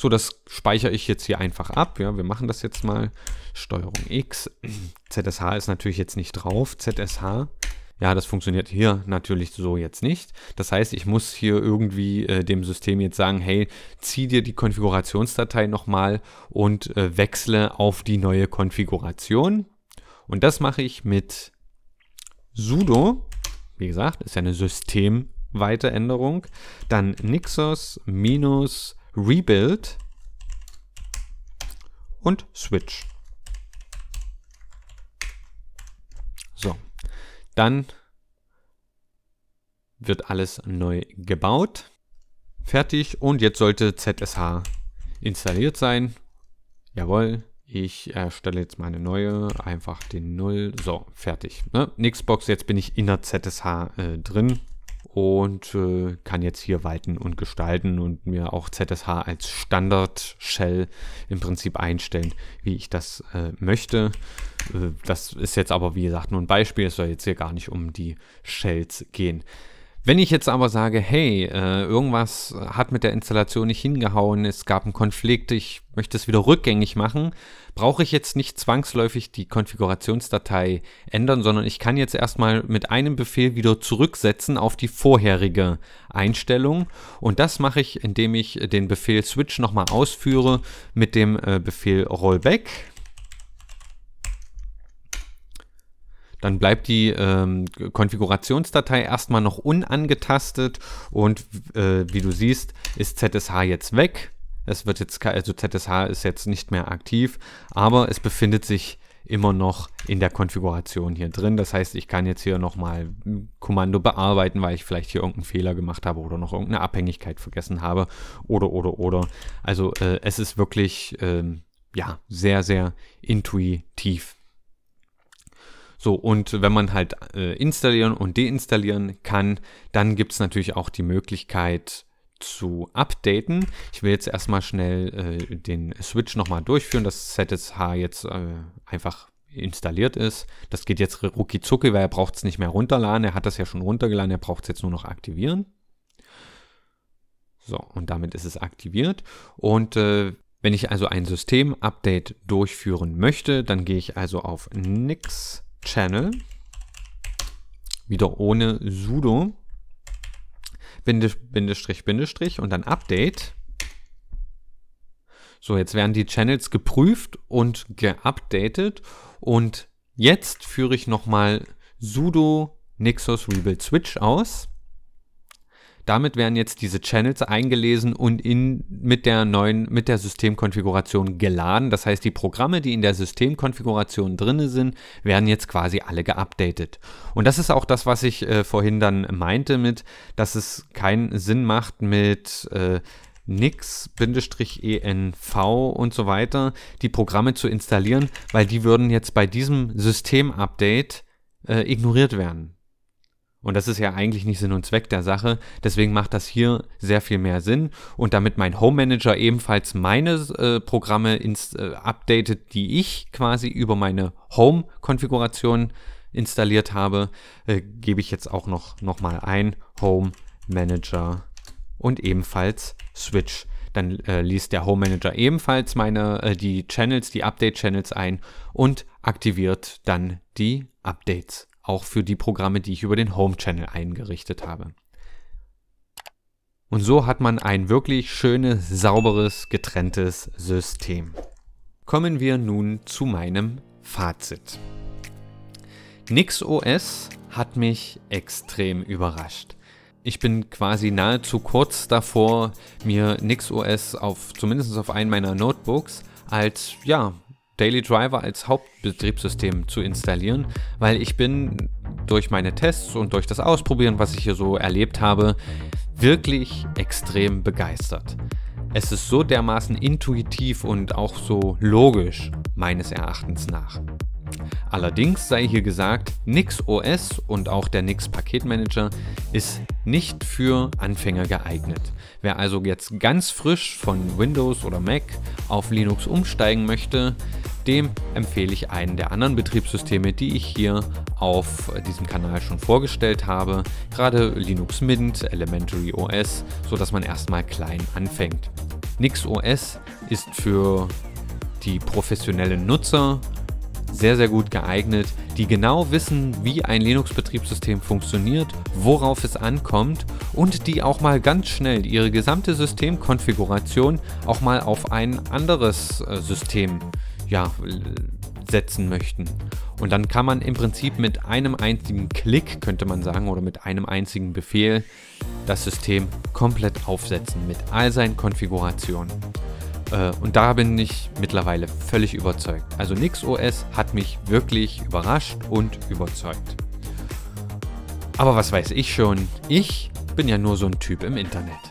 Speaker 1: So, das speichere ich jetzt hier einfach ab. Ja, wir machen das jetzt mal. Steuerung X. ZSH ist natürlich jetzt nicht drauf. ZSH. Ja, das funktioniert hier natürlich so jetzt nicht. Das heißt, ich muss hier irgendwie äh, dem System jetzt sagen, hey, zieh dir die Konfigurationsdatei nochmal und äh, wechsle auf die neue Konfiguration. Und das mache ich mit sudo, wie gesagt, ist ja eine systemweite Änderung, dann nixos minus Rebuild und Switch. So, dann wird alles neu gebaut. Fertig und jetzt sollte ZSH installiert sein. Jawohl, ich erstelle jetzt meine neue, einfach den 0. So, fertig. Ne? Nixbox, jetzt bin ich in der ZSH äh, drin und äh, kann jetzt hier walten und gestalten und mir auch ZSH als Standard-Shell im Prinzip einstellen, wie ich das äh, möchte. Äh, das ist jetzt aber, wie gesagt, nur ein Beispiel. Es soll jetzt hier gar nicht um die Shells gehen. Wenn ich jetzt aber sage, hey, äh, irgendwas hat mit der Installation nicht hingehauen, es gab einen Konflikt, ich möchte es wieder rückgängig machen, brauche ich jetzt nicht zwangsläufig die Konfigurationsdatei ändern, sondern ich kann jetzt erstmal mit einem Befehl wieder zurücksetzen auf die vorherige Einstellung. Und das mache ich, indem ich den Befehl switch nochmal ausführe mit dem äh, Befehl rollback dann bleibt die ähm, Konfigurationsdatei erstmal noch unangetastet und äh, wie du siehst, ist ZSH jetzt weg. Es wird jetzt, also ZSH ist jetzt nicht mehr aktiv, aber es befindet sich immer noch in der Konfiguration hier drin. Das heißt, ich kann jetzt hier nochmal ein Kommando bearbeiten, weil ich vielleicht hier irgendeinen Fehler gemacht habe oder noch irgendeine Abhängigkeit vergessen habe oder, oder, oder. Also äh, es ist wirklich, ähm, ja, sehr, sehr intuitiv so, und wenn man halt äh, installieren und deinstallieren kann, dann gibt es natürlich auch die Möglichkeit zu updaten. Ich will jetzt erstmal schnell äh, den Switch nochmal durchführen, dass ZSH jetzt äh, einfach installiert ist. Das geht jetzt rucki zucki, weil er braucht es nicht mehr runterladen. Er hat das ja schon runtergeladen, er braucht es jetzt nur noch aktivieren. So, und damit ist es aktiviert. Und äh, wenn ich also ein System-Update durchführen möchte, dann gehe ich also auf Nix Channel, wieder ohne sudo, Bindestrich, Bindestrich und dann Update. So, jetzt werden die Channels geprüft und geupdatet und jetzt führe ich nochmal sudo nexus rebuild switch aus damit werden jetzt diese Channels eingelesen und in, mit der neuen, mit der Systemkonfiguration geladen. Das heißt, die Programme, die in der Systemkonfiguration drin sind, werden jetzt quasi alle geupdatet. Und das ist auch das, was ich äh, vorhin dann meinte mit, dass es keinen Sinn macht mit äh, nix-env e und so weiter, die Programme zu installieren, weil die würden jetzt bei diesem Systemupdate äh, ignoriert werden. Und das ist ja eigentlich nicht Sinn und Zweck der Sache. Deswegen macht das hier sehr viel mehr Sinn. Und damit mein Home Manager ebenfalls meine äh, Programme ins, äh, updatet, die ich quasi über meine Home-Konfiguration installiert habe, äh, gebe ich jetzt auch noch, noch mal ein Home Manager und ebenfalls Switch. Dann äh, liest der Home Manager ebenfalls meine, äh, die Channels, die Update-Channels ein und aktiviert dann die Updates auch für die Programme, die ich über den Home Channel eingerichtet habe. Und so hat man ein wirklich schönes, sauberes, getrenntes System. Kommen wir nun zu meinem Fazit. NixOS hat mich extrem überrascht. Ich bin quasi nahezu kurz davor, mir NixOS auf zumindest auf einen meiner Notebooks als ja Daily Driver als Hauptbetriebssystem zu installieren, weil ich bin durch meine Tests und durch das Ausprobieren, was ich hier so erlebt habe, wirklich extrem begeistert. Es ist so dermaßen intuitiv und auch so logisch meines Erachtens nach. Allerdings sei hier gesagt, Nix OS und auch der Nix Paketmanager ist nicht für Anfänger geeignet. Wer also jetzt ganz frisch von Windows oder Mac auf Linux umsteigen möchte, dem empfehle ich einen der anderen Betriebssysteme, die ich hier auf diesem Kanal schon vorgestellt habe, gerade Linux Mint, Elementary OS, so dass man erstmal klein anfängt. Nix OS ist für die professionellen Nutzer sehr, sehr gut geeignet, die genau wissen, wie ein Linux-Betriebssystem funktioniert, worauf es ankommt und die auch mal ganz schnell ihre gesamte Systemkonfiguration auch mal auf ein anderes äh, System ja, setzen möchten. Und dann kann man im Prinzip mit einem einzigen Klick, könnte man sagen, oder mit einem einzigen Befehl das System komplett aufsetzen mit all seinen Konfigurationen. Äh, und da bin ich mittlerweile völlig überzeugt. Also NixOS hat mich wirklich überrascht und überzeugt. Aber was weiß ich schon? Ich bin ja nur so ein Typ im Internet.